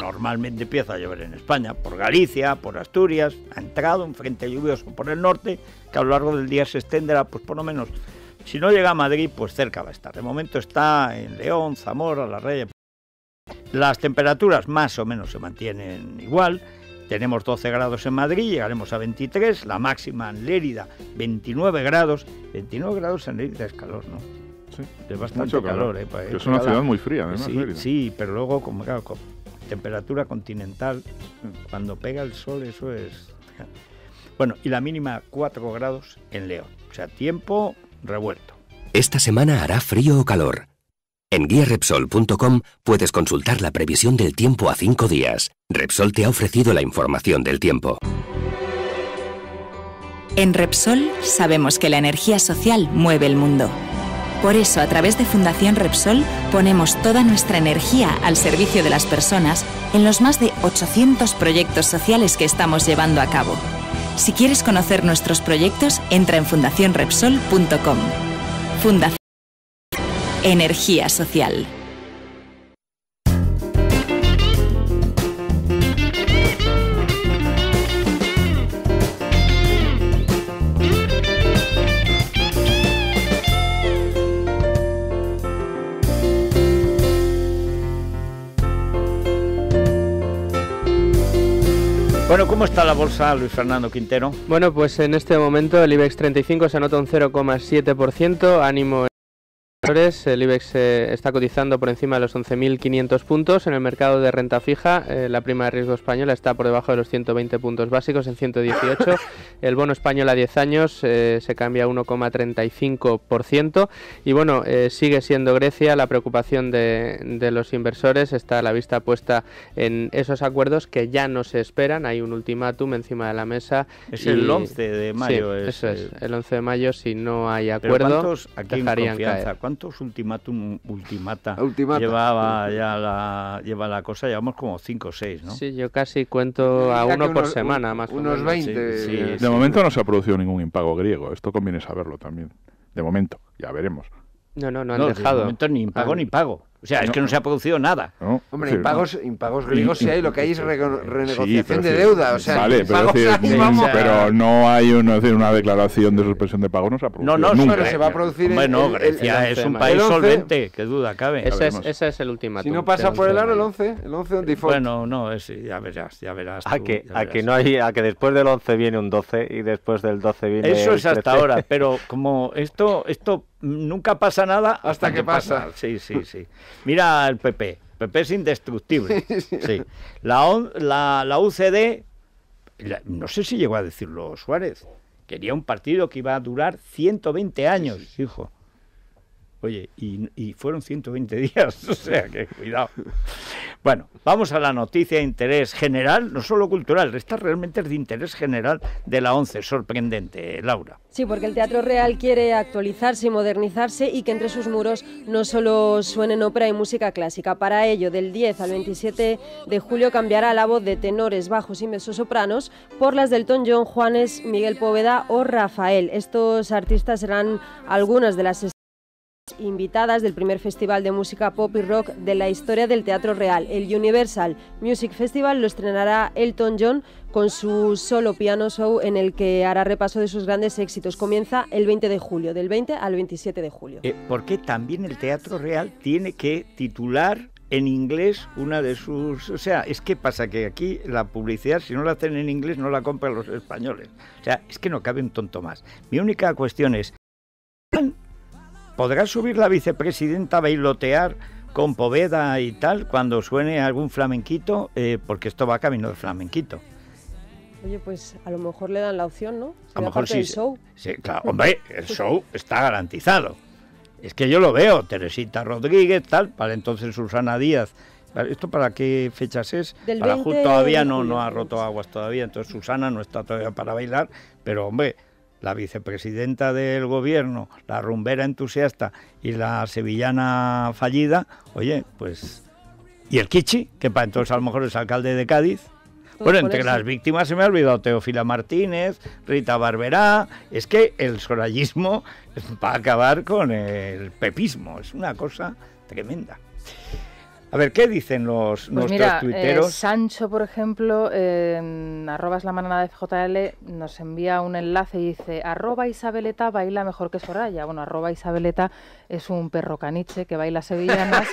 Normalmente empieza a llover en España, por Galicia, por Asturias. Ha entrado un frente lluvioso por el norte que a lo largo del día se extenderá pues por lo menos si no llega a Madrid, pues cerca va a estar. De momento está en León, Zamora, La Reyes. Las temperaturas más o menos se mantienen igual. Tenemos 12 grados en Madrid, llegaremos a 23, la máxima en Lérida 29 grados. 29 grados en Lérida es calor, ¿no? Sí, es bastante calor. ¿eh? Pues es una ciudad muy fría, además. Sí, pero luego, como con temperatura continental, cuando pega el sol, eso es. Bueno, y la mínima 4 grados en León. O sea, tiempo esta semana hará frío o calor. En guiarepsol.com puedes consultar la previsión del tiempo a cinco días. Repsol te ha ofrecido la información del tiempo. En Repsol sabemos que la energía social mueve el mundo. Por eso, a través de Fundación Repsol, ponemos toda nuestra energía al servicio de las personas en los más de 800 proyectos sociales que estamos llevando a cabo si quieres conocer nuestros proyectos, entra en fundacionrepsol.com. Fundación Energía Social. Bueno, ¿cómo está la bolsa, Luis Fernando Quintero? Bueno, pues en este momento el IBEX 35 se anota un 0,7%, ánimo el IBEX eh, está cotizando por encima de los 11.500 puntos. En el mercado de renta fija, eh, la prima de riesgo española está por debajo de los 120 puntos básicos, en 118. [LAUGHS] El bono español a 10 años eh, se cambia a 1,35%. Y bueno, sigue siendo Grecia la preocupación de, los inversores. Está la vista puesta en esos acuerdos que ya no se esperan. Hay un ultimátum encima de la mesa. Es el 11 de mayo. es, eso es. El 11 de mayo, si no hay acuerdo, dejarían caer. ¿Cuántos ultimátum ultimata, llevaba ya la, lleva la cosa? Llevamos como 5 o 6, ¿no? Sí, yo casi cuento a uno por semana, más unos o 20. de momento no se ha producido ningún impago griego. Esto conviene saberlo también. De momento, ya veremos. No, no, no han dejado. De momento ni impago ni pago. O sea, es que no se ha producido nada. Hombre, impagos, impagos griegos sí hay, lo que hay es renegociación de deuda. O sea, vale, pero, mm, pero, no hay una, una declaración de suspensión de pagos, no se ha producido. No, no, se va a producir. Hombre, Grecia es un país solvente, qué duda cabe. Ese es, es el último. Si no pasa por el aro, el 11, el 11 un default. Bueno, no, es, ya verás, ya verás. Ah, tú, a, que, a, ah, que no hay, a ah, que después del 11 viene un 12 y después del 12 viene. Eso es hasta ahora, [LAUGHS] pero como esto, esto nunca pasa nada hasta, que, pasa. Sí, sí, sí. Mira el PP. PP es indestructible. [LAUGHS] Sí. La, la, la UCD, no sé si llegó a decirlo Suárez, quería un partido que iba a durar 120 años, hijo. Oye, y, y, fueron 120 [LAUGHS] días, o sea que cuidado. Bueno, vamos a la noticia de interés general, no solo cultural, esta realmente es de interés general de la ONCE. Sorprendente, Laura. Sí, porque el Teatro Real quiere actualizarse y modernizarse y que entre sus muros no solo suenen ópera y música clásica. Para ello, del 10 al 27 de julio cambiará la voz de tenores, bajos y mezzosopranos por las del ton John, Juanes, Miguel Poveda o Rafael. Estos artistas serán algunas de las invitadas del primer festival de música pop y rock de la historia del Teatro Real, el Universal Music Festival, lo estrenará Elton John con su solo piano show en el que hará repaso de sus grandes éxitos. Comienza el 20 de julio, del 20 al 27 de julio. Eh, ¿por qué también el Teatro Real tiene que titular en inglés una de sus... O sea, es que pasa que aquí la publicidad, si no la hacen en inglés, no la compran los españoles. O sea, es que no cabe un tonto más. Mi única cuestión es... ¿Podrá subir la vicepresidenta a bailotear con Poveda y tal cuando suene algún flamenquito? Eh, porque esto va camino de flamenquito. Oye, pues a lo mejor le dan la opción, ¿no? a lo mejor sí. claro. Hombre, el show está garantizado. Es que yo lo veo, Teresita Rodríguez, tal, para entonces Susana Díaz. ¿Esto para qué fechas es? Del para todavía no, no ha roto aguas todavía, entonces Susana no está todavía para bailar, pero hombre, la vicepresidenta del gobierno, la rumbera entusiasta y la sevillana fallida, oye, pues... Y el Kichi, que para entonces a lo mejor es alcalde de Cádiz. Pues bueno, entre las víctimas se me ha olvidado Teofila Martínez, Rita Barberá. Es que el sorallismo va a acabar con el pepismo. Es una cosa tremenda. A ver, ¿qué dicen los pues nuestros mira, eh, tuiteros? Sancho, por ejemplo, en em, la nos envía un enlace y dice arroba Isabeleta baila mejor que Soraya. Bueno, arroba Isabeleta es un perro caniche que baila sevillanas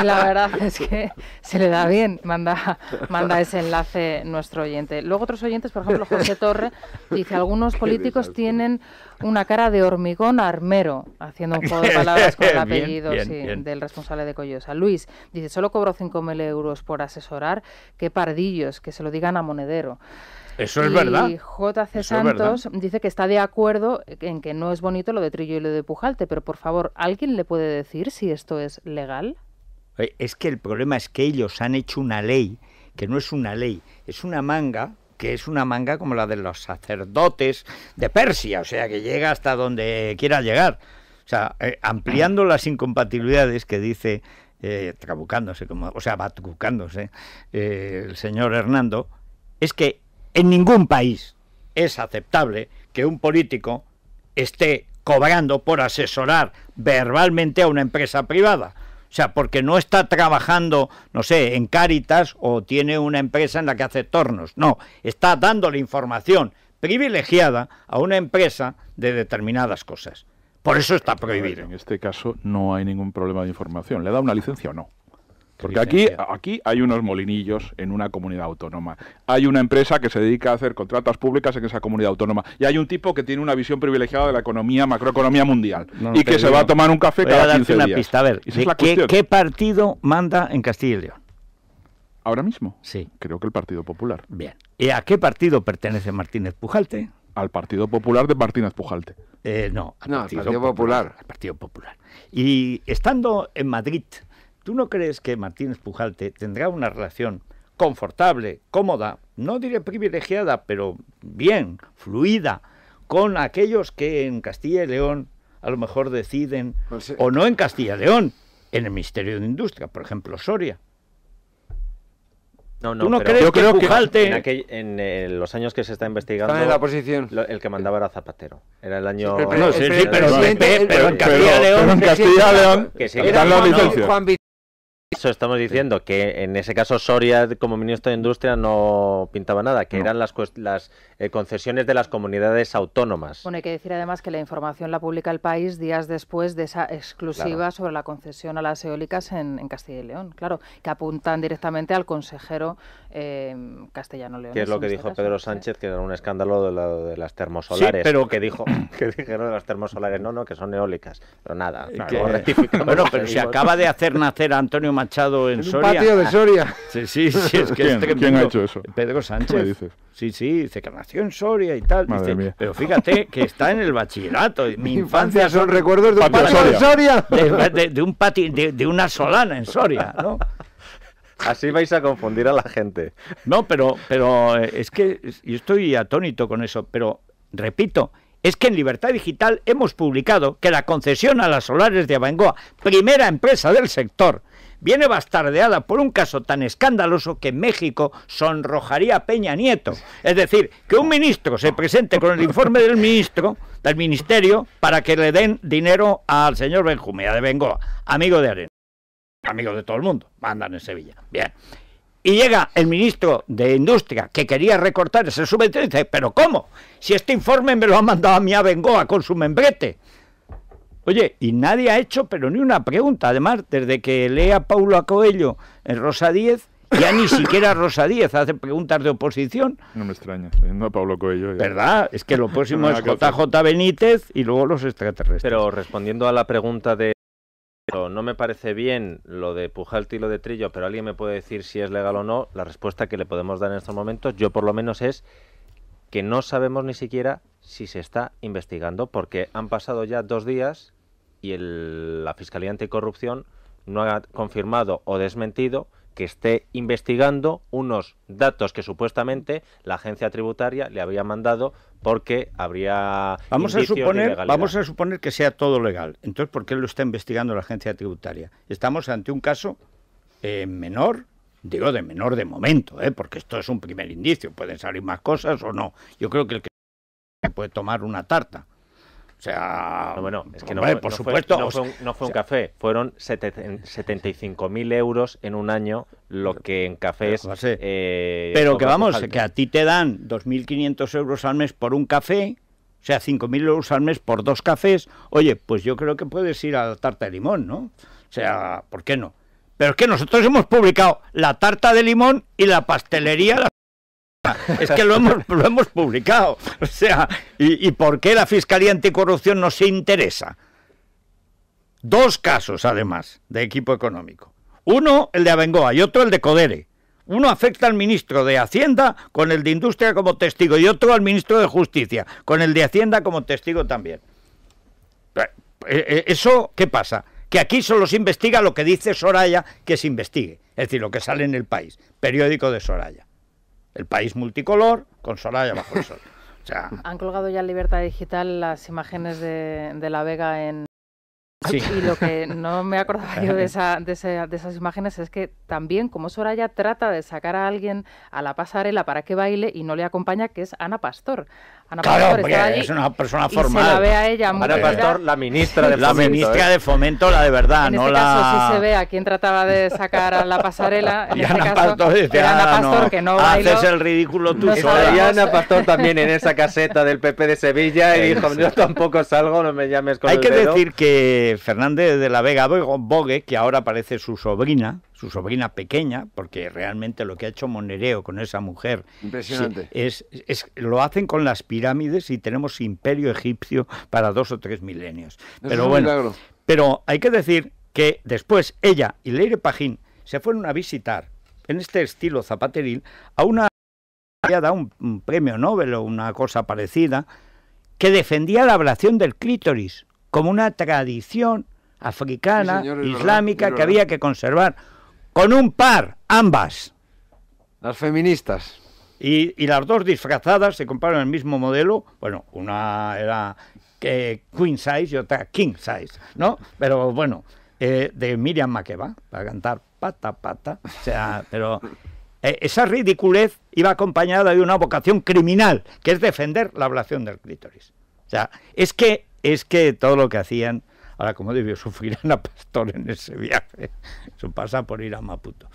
y la verdad [LAUGHS] es que se le da bien, manda, manda ese enlace nuestro oyente. Luego otros oyentes, por ejemplo, José Torre, dice algunos políticos tienen una cara de hormigón armero, haciendo un juego de palabras con el [LAUGHS] apellido del responsable de Collosa. Luis dice, solo cobró 5.000 euros por asesorar, qué pardillos, que se lo digan a Monedero. Eso es verdad. Y JC Santos dice que está de acuerdo en que no es bonito lo de Trillo y lo de Pujalte, pero por favor, ¿alguien le puede decir si esto es legal? Eh, es que el problema es que ellos han hecho una ley que no es una ley, es una manga que es una manga como la de los sacerdotes de Persia, o sea, que llega hasta donde quiera llegar. O sea, eh, ampliando las incompatibilidades que dice, eh, trabucándose, como, o sea, batucándose eh, el señor Hernando, es que en ningún país es aceptable que un político esté cobrando por asesorar verbalmente a una empresa privada. O sea, porque no está trabajando, no sé, en Cáritas o tiene una empresa en la que hace tornos. No, está dando la información privilegiada a una empresa de determinadas cosas. Por eso está prohibido. En este caso no hay ningún problema de información. ¿Le da una licencia o no? Porque aquí, aquí hay unos molinillos en una comunidad autónoma. Hay una empresa que se dedica a hacer contratas públicas en esa comunidad autónoma. Y hay un tipo que tiene una visión privilegiada de la economía, macroeconomía mundial. y que se va a tomar un café cada voy a darte pista, a qué, partido manda en Castilla y León? Ahora mismo. Sí. Creo que el Partido Popular. Bien. ¿Y a qué partido pertenece Martínez Pujalte? Al Partido Popular de Martínez Pujalte. Eh, no, al Partido, Popular. Al Partido Popular. Y estando en Madrid, ¿Tú no crees que Martínez Pujalte tendrá una relación confortable, cómoda, no diré privilegiada, pero bien, fluida, con aquellos que en Castilla y León a lo mejor deciden, o no en Castilla y León, en el Ministerio de Industria, por ejemplo, Soria? No, no, ¿Tú no que creo que eh, en, los años que se está investigando en la posición. el que mandaba era Zapatero. Era el año pero, en Castilla y León eso estamos diciendo, que en ese caso Soria como ministro de Industria no pintaba nada, que eran las, las eh, concesiones de las comunidades autónomas. Bueno, hay que decir además que la información la publica el país días después de esa exclusiva sobre la concesión a las eólicas en, Castilla y León, claro, que apuntan directamente al consejero eh, castellano-león. Que es lo que dijo este Pedro Sánchez, que era un escándalo de, de las termosolares. pero que dijo [LAUGHS] que dijeron de las termosolares, no, no, que son eólicas, pero nada. que... [LAUGHS] bueno, pero se acaba de hacer nacer Antonio en, un patio de Soria. [LAUGHS] Sí, sí, ¿Quién, ha hecho eso? Pedro Sánchez. Sí, sí, dice que nació en Soria y tal. Pero fíjate que está en el bachillerato. Mi, [LAUGHS] infancia, son, recuerdos de un patio de Soria. De, una solana en Soria, Así vais a confundir a la gente. No, pero, pero eh, es que yo estoy atónito con eso, pero repito, es que en Libertad Digital hemos publicado que la concesión a las solares de Abengoa, primera empresa del sector, viene bastardeada por un caso tan escandaloso que México sonrojaría a Peña Nieto. Es decir, que un ministro se presente con el informe del ministro, del ministerio, para que le den dinero al señor Benjumea de Bengoa, amigo de Arena, amigo de todo el mundo, mandan en Sevilla. Bien. Y llega el ministro de Industria que quería recortar ese subvención dice, pero ¿cómo? Si este informe me lo ha mandado a mí a Bengoa con su membrete. Oye, y nadie ha hecho, pero ni una pregunta. Además, desde que lea Paulo a Coelho en Rosa 10, ya ni siquiera Rosa 10 hace preguntas de oposición. No me extraña, no a Pablo Coelho. ¿Verdad? Es que lo próximo es JJ Benítez y luego los extraterrestres. Pero respondiendo a la pregunta de... No me parece bien lo de Pujalti y lo de Trillo, pero alguien me puede decir si es legal o no. La respuesta que le podemos dar en estos momentos, yo por lo menos, es que no sabemos ni siquiera si se está investigando, porque han pasado ya dos días y la Fiscalía Anticorrupción no ha confirmado o desmentido que esté investigando unos datos que supuestamente la agencia tributaria le había mandado porque habría vamos a suponer vamos a suponer que sea todo legal entonces por qué lo está investigando la agencia tributaria estamos ante un caso eh, menor digo de menor de momento, ¿eh? porque esto es un primer indicio, pueden salir más cosas o no. Yo creo que el que puede tomar una tarta. O sea, bueno, es que no, por fue, no, fue un, café, fueron 75.000 euros en un año, lo que en cafés. Pero, eh, pero que vamos, que a ti te dan 2.500 euros al mes por un café, o sea, 5.000 euros al mes por dos cafés. Oye, pues yo creo que puedes ir a la tarta de limón, ¿no? O sea, ¿por qué no? Pero es que nosotros hemos publicado la tarta de limón y la pastelería. [LAUGHS] Es que lo hemos, publicado. O sea, ¿y, por qué la Fiscalía Anticorrupción no se interesa? Dos casos, además, de equipo económico. Uno, el de Abengoa, y otro, el de Codere. Uno afecta al ministro de Hacienda con el de Industria como testigo y otro al ministro de Justicia con el de Hacienda como testigo también. Eh, eh, ¿Eso qué pasa? que aquí solo se investiga lo que dice Soraya que se investigue, es decir, lo que sale en el país, periódico de Soraya. El país multicolor con Soraya bajo el sol. [LAUGHS] Han colgado ya en Libertad Digital las imágenes de, La Vega en... Sí. Y lo que [LAUGHS] no me acordaba yo de, de, esas imágenes es que también como Soraya trata de sacar a alguien a la pasarela para que baile y no le acompaña, que es Ana Pastor. Ana Pastor es una persona formal. se la ve a ella Ana Pastor, la ministra de la Fomento. La ministra ¿eh? de Fomento, la de verdad, no este la... caso sí se ve a quien trataba de sacar a la pasarela. [LAUGHS] y este Ana Pastor ah, que no bailó. Haces el ridículo tú Y Ana Pastor también en esa caseta del PP de Sevilla y dijo, yo tampoco salgo, no me llames con Hay que decir que Fernández de la Vega Bogue, que ahora parece su sobrina, su sobrina pequeña, porque realmente lo que ha hecho Monereo con esa mujer Es, lo hacen con las pirámides y tenemos imperio egipcio para dos o tres milenios. pero bueno, pero hay que decir que después ella y Leire Pajín se fueron a visitar en este estilo zapateril a una había dado un, premio Nobel o una cosa parecida que defendía la ablación del clítoris como una tradición africana, islámica, que había que conservar con un par, ambas. Las feministas. Y, las dos disfrazadas se comparan el mismo modelo. Bueno, una era eh, Queen Size y otra King Size, ¿no? Pero bueno, eh, de Miriam Makeba, para cantar pata, pata. O sea, pero eh, esa ridiculez iba acompañada de una vocación criminal, que es defender la ablación del clítoris. O sea, es que, es que todo lo que hacían Ahora, ¿cómo debió sufrir [LAUGHS] Ana Pastor en ese viaje? Eso pasa por ir a Maputo.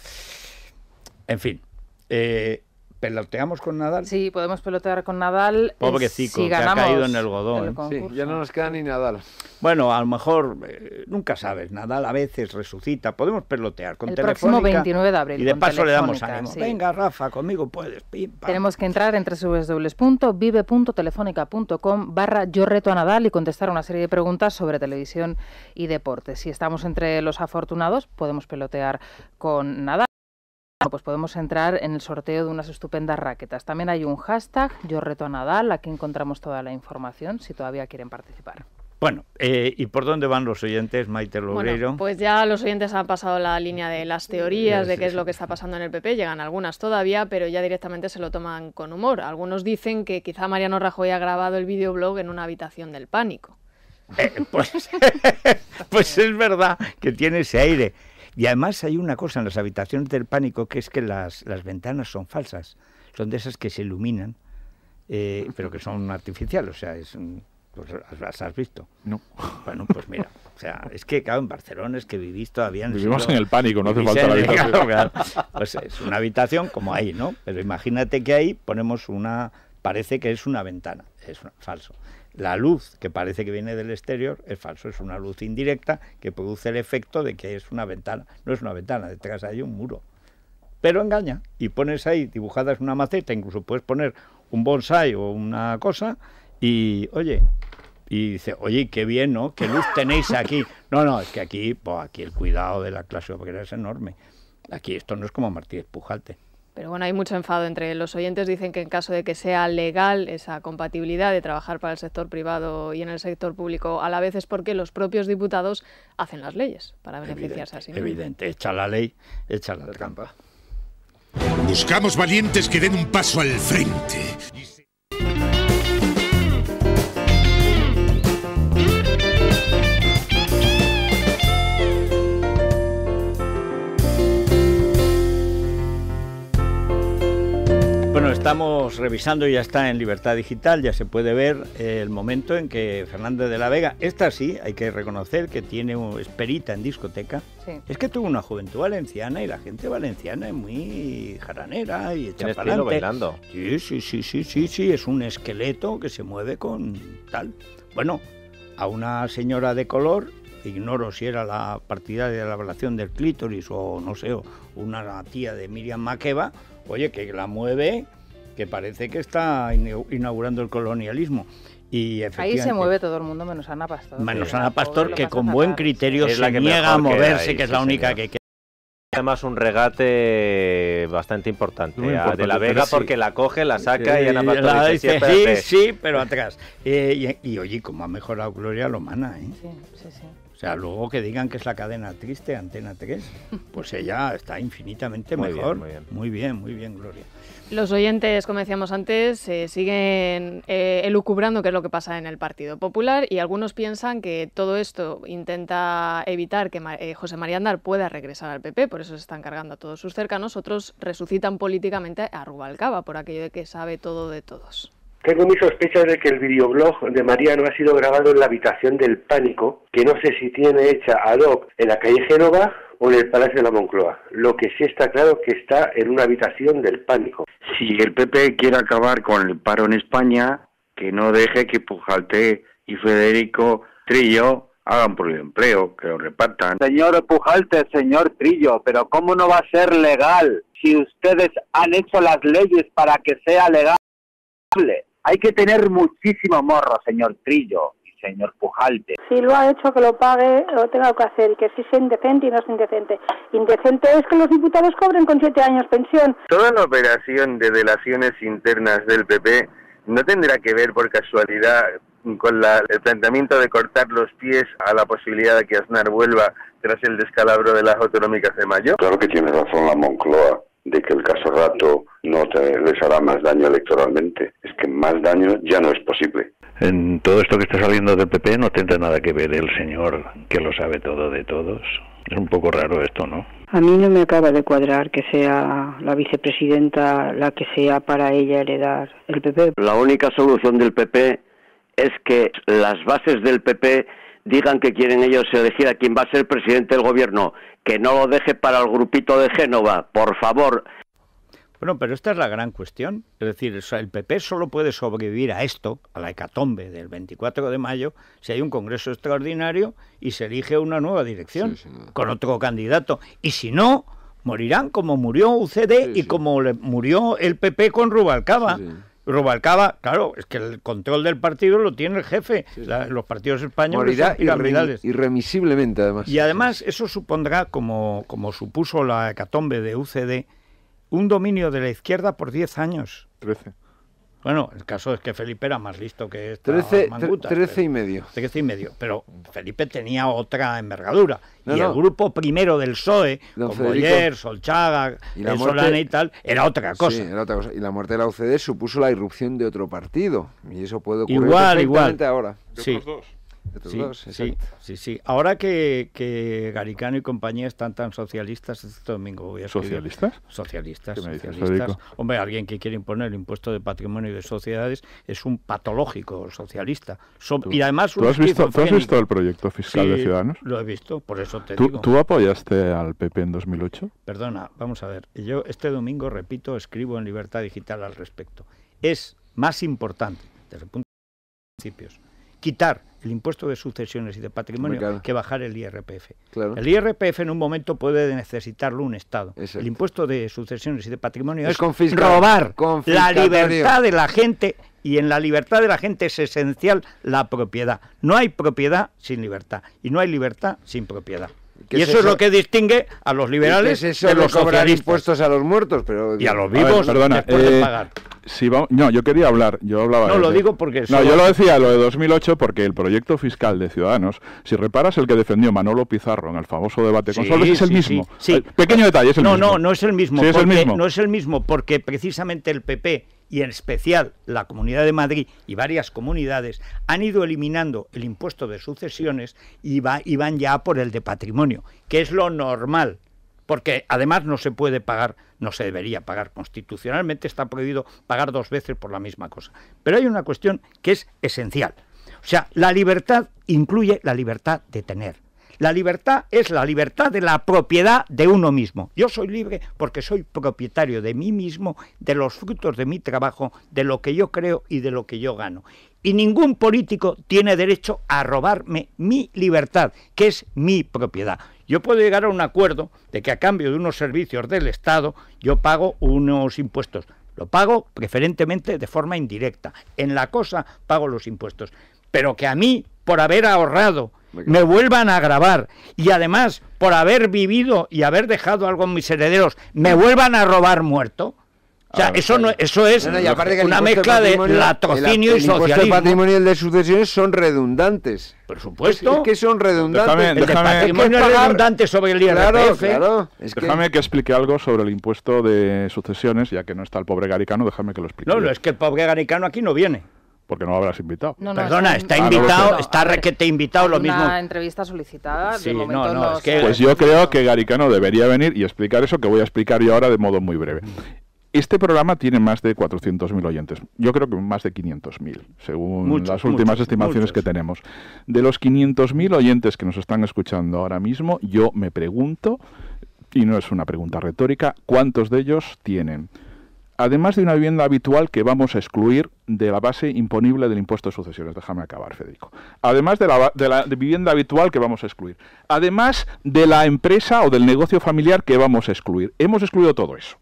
En fin, eh, ¿Peloteamos con Nadal? Sí, podemos pelotear con Nadal. Eh, Pobrecico, se ha caído en el godón. ya no nos queda ni Nadal. Bueno, a lo mejor, eh, nunca sabes, Nadal a veces resucita. Podemos pelotear con el próximo 29 de abril. Y de paso le damos ánimo. Venga, Rafa, conmigo puedes. Tenemos que entrar en www.vive.telefónica.com barra yo reto a Nadal y contestar una serie de preguntas sobre televisión y deporte. Si estamos entre los afortunados, podemos pelotear con Nadal pues podemos entrar en el sorteo de unas estupendas raquetas. También hay un hashtag, yo reto a Nadal, aquí encontramos toda la información si todavía quieren participar. Bueno, eh, ¿y por dónde van los oyentes, Maite Lobrero? pues ya los oyentes han pasado la línea de las teorías, de qué es lo que está pasando en el PP. Llegan algunas todavía, pero ya directamente se lo toman con humor. Algunos dicen que quizá Mariano Rajoy ha grabado el videoblog en una habitación del pánico. Eh, pues, [LAUGHS] pues es verdad que tiene ese aire. Y además hay una cosa en las habitaciones del pánico que es que las, ventanas son falsas, son de esas que se iluminan, eh, pero que son artificiales, o sea, es pues, ¿las has visto? No. Bueno, pues mira, o sea, es que claro, en Barcelona es que vivís todavía en Vivimos en el pánico, no hace falta la habitación. [LAUGHS] Pues es una habitación como ahí, ¿no? Pero imagínate que ahí ponemos una, parece que es una ventana, es falso la luz que parece que viene del exterior es falso, es una luz indirecta que produce el efecto de que es una ventana. No es una ventana, detrás hay un muro. Pero engaña y pones ahí dibujadas una maceta, incluso puedes poner un bonsai o una cosa y, oye, y dice, oye, qué bien, ¿no? ¿Qué luz tenéis aquí? No, no, es que aquí, pues, aquí el cuidado de la clase obrera es enorme. Aquí esto no es como Martínez Pujalte. Pero bueno, hay mucho enfado entre los oyentes. Dicen que en caso de que sea legal esa compatibilidad de trabajar para el sector privado y en el sector público a la vez es porque los propios diputados hacen las leyes para beneficiarse así. Evidente, echa la ley, echa la trampa. Buscamos valientes que den un paso al frente. estamos revisando, ya está en Libertad Digital, ya se puede ver el momento en que Fernández de la Vega, esta sí, hay que reconocer que tiene esperita en discoteca. Es que tuvo una juventud valenciana y la gente valenciana es muy jaranera y echa bailando. Sí, sí, sí, sí, sí, es un esqueleto que se mueve con tal. Bueno, a una señora de color ignoro si era la partida de la ablación del clítoris o no sé, una tía de Miriam Maqueva, oye, que la mueve que parece que está inaugurando el colonialismo. Y Ahí se mueve todo el mundo menos Ana Pastor. Menos Ana Pastor, que con buen criterio se la niega a moverse, que, es la única que queda. Además, un regate bastante importante, de la Vega, porque la coge, la saca y Ana Pastor dice, sí, sí, pero atrás. Eh, y, oye, como ha mejorado Gloria Lomana, ¿eh? Sí, sí, sí. O sea, luego que digan que es la cadena triste, Antena 3, pues ella está infinitamente mejor. muy bien, muy bien, Gloria. Los oyentes, como decíamos antes, eh, siguen eh, elucubrando qué es lo que pasa en el Partido Popular y algunos piensan que todo esto intenta evitar que eh, José María Andar pueda regresar al PP, por eso se están cargando a todos sus cercanos. Otros resucitan políticamente a Rubalcaba por aquello de que sabe todo de todos. Tengo mis sospechas de que el videoblog de María no ha sido grabado en la habitación del pánico, que no sé si tiene hecha ad hoc en la calle Génova o en el Palacio de la Moncloa. Lo que sí está claro que está en una habitación del pánico. Si el PP quiere acabar con el paro en España, que no deje que Pujalte y Federico Trillo hagan por el empleo, que lo repartan. Señor Pujalte, señor Trillo, pero ¿cómo no va a ser legal si ustedes han hecho las leyes para que sea legal? Hay que tener muchísimo morro, señor Trillo y señor Pujalte. Si lo ha hecho, que lo pague, lo tenga que hacer, y que si sea indecente y no es indecente. Indecente es que los diputados cobren con siete años pensión. Toda la operación de delaciones internas del PP no tendrá que ver por casualidad con el planteamiento de cortar los pies a la posibilidad de que Aznar vuelva tras el descalabro de las autonómicas de mayo? Claro que tiene razón la Moncloa de que el caso Rato no les hará más daño electoralmente. Es que más daño ya no es posible. En todo esto que está saliendo del PP no tendrá nada que ver el señor que lo sabe todo de todos. Es un poco raro esto, ¿no? A mí no me acaba de cuadrar que sea la vicepresidenta la que sea para ella heredar el PP. La única solución del PP es que las bases del PP digan que quieren ellos elegir a quién va a ser presidente del gobierno, que no lo deje para el grupito de Génova, por favor. Bueno, pero esta es la gran cuestión. Es decir, el PP solo puede sobrevivir a esto, a la hecatombe del 24 de mayo, si hay un Congreso extraordinario y se elige una nueva dirección con otro candidato. Y si no, morirán como murió UCD y como le murió el PP con Rubalcaba. Rubalcaba, claro, es que el control del partido lo tiene el jefe. los partidos españoles y piramidales. irremisiblemente, además. Y además, eso supondrá, como, como supuso la hecatombe de UCD, un dominio de la izquierda por 10 años. 13. Bueno, el caso es que Felipe era más listo que este trece y medio. Trece y medio. Pero Felipe tenía otra envergadura. y el grupo primero del PSOE, como con Solchaga, y Solana y tal, era otra cosa. Sí, era otra cosa. Y la muerte de la UCD supuso la irrupción de otro partido. Y eso puede ocurrir igual, igual. ahora. Sí. Dos sí, sí, sí, Ahora que, Garicano y compañía están tan socialistas, este domingo voy a escribir. ¿Socialistas? Socialistas. socialistas. Hombre, alguien que quiere imponer el impuesto de patrimonio y de sociedades es un patológico socialista. y además... ¿tú has, visto, el proyecto fiscal de Ciudadanos? lo he visto, por eso te digo. ¿Tú apoyaste al PP en 2008? Perdona, vamos a ver. Yo este domingo, repito, escribo en Libertad Digital al respecto. Es más importante, desde el punto de los principios quitar el impuesto de sucesiones y de patrimonio que bajar el IRPF. El IRPF en un momento puede necesitarlo un Estado. El impuesto de sucesiones y de patrimonio es, robar la libertad de la gente y en la libertad de la gente es esencial la propiedad. No hay propiedad sin libertad y no hay libertad sin propiedad y eso es, lo que distingue a los liberales es de los a los muertos pero y a los vivos eh, pagar no yo quería hablar yo no lo digo porque no yo lo decía lo de 2008 porque el proyecto fiscal de Ciudadanos si reparas el que defendió Manolo Pizarro en el famoso debate con es el mismo pequeño detalle es el mismo no no es el mismo es el mismo no es el mismo porque precisamente el PP y en especial la Comunidad de Madrid y varias comunidades han ido eliminando el impuesto de sucesiones y, van ya por el de patrimonio, que es lo normal, porque además no se puede pagar, no se debería pagar constitucionalmente, está prohibido pagar dos veces por la misma cosa. Pero hay una cuestión que es esencial. O sea, la libertad incluye la libertad de tener la libertad es la libertad de la propiedad de uno mismo. Yo soy libre porque soy propietario de mí mismo, de los frutos de mi trabajo, de lo que yo creo y de lo que yo gano. Y ningún político tiene derecho a robarme mi libertad, que es mi propiedad. Yo puedo llegar a un acuerdo de que a cambio de unos servicios del Estado yo pago unos impuestos. Lo pago preferentemente de forma indirecta. En la cosa pago los impuestos. Pero que a mí, por haber ahorrado me vuelvan a grabar y además por haber vivido y haber dejado algo en mis herederos, me ah. vuelvan a robar muerto. O sea, ah, eso, no, eso es una mezcla de latrocinio y socialismo. El patrimonio y de sucesiones son redundantes. Por supuesto. Es, que son redundantes. Déjame, el patrimonio es, redundante sobre el IRPF. déjame que... que... explique algo sobre el impuesto de sucesiones, ya que no está el pobre Garicano, déjame que lo explique. No, no, es que el pobre Garicano aquí no viene porque no lo habrás invitado. No, Perdona, está, invitado, está requete invitado, lo mismo. Una entrevista solicitada, de no, Pues yo creo que Garicano debería venir y explicar eso, que voy a explicar yo ahora de modo muy breve. Este programa tiene más de 400.000 oyentes, yo creo que más de 500.000, según las últimas estimaciones que tenemos. De los 500.000 oyentes que nos están escuchando ahora mismo, yo me pregunto, y no es una pregunta retórica, ¿cuántos de ellos tienen además de una vivienda habitual que vamos a excluir de la base imponible del impuesto de sucesiones. Déjame acabar, Federico. Además de la, vivienda habitual que vamos a excluir. Además de la empresa o del negocio familiar que vamos a excluir. Hemos excluido todo eso.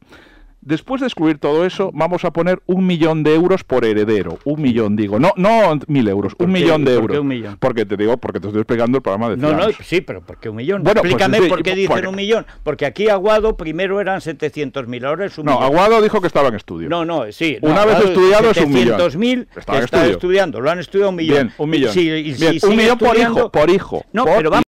Después de excluir todo eso, vamos a poner un millón de euros por heredero. Un millón, digo. No, no mil euros, un millón de euros. ¿Por qué un millón? Porque te digo, porque te estoy explicando el programa de No, no, sí, pero ¿por qué un millón? Pues Explícame por qué pues dicen un millón. Porque aquí Aguado primero eran 700.000, ahora es un no, millón. No, Aguado dijo que estaba en estudio. No, no, sí. Una vez estudiado es un millón. 700.000 que están estudiando, lo han estudiado un millón. un millón. un millón por hijo, por hijo. No, pero vamos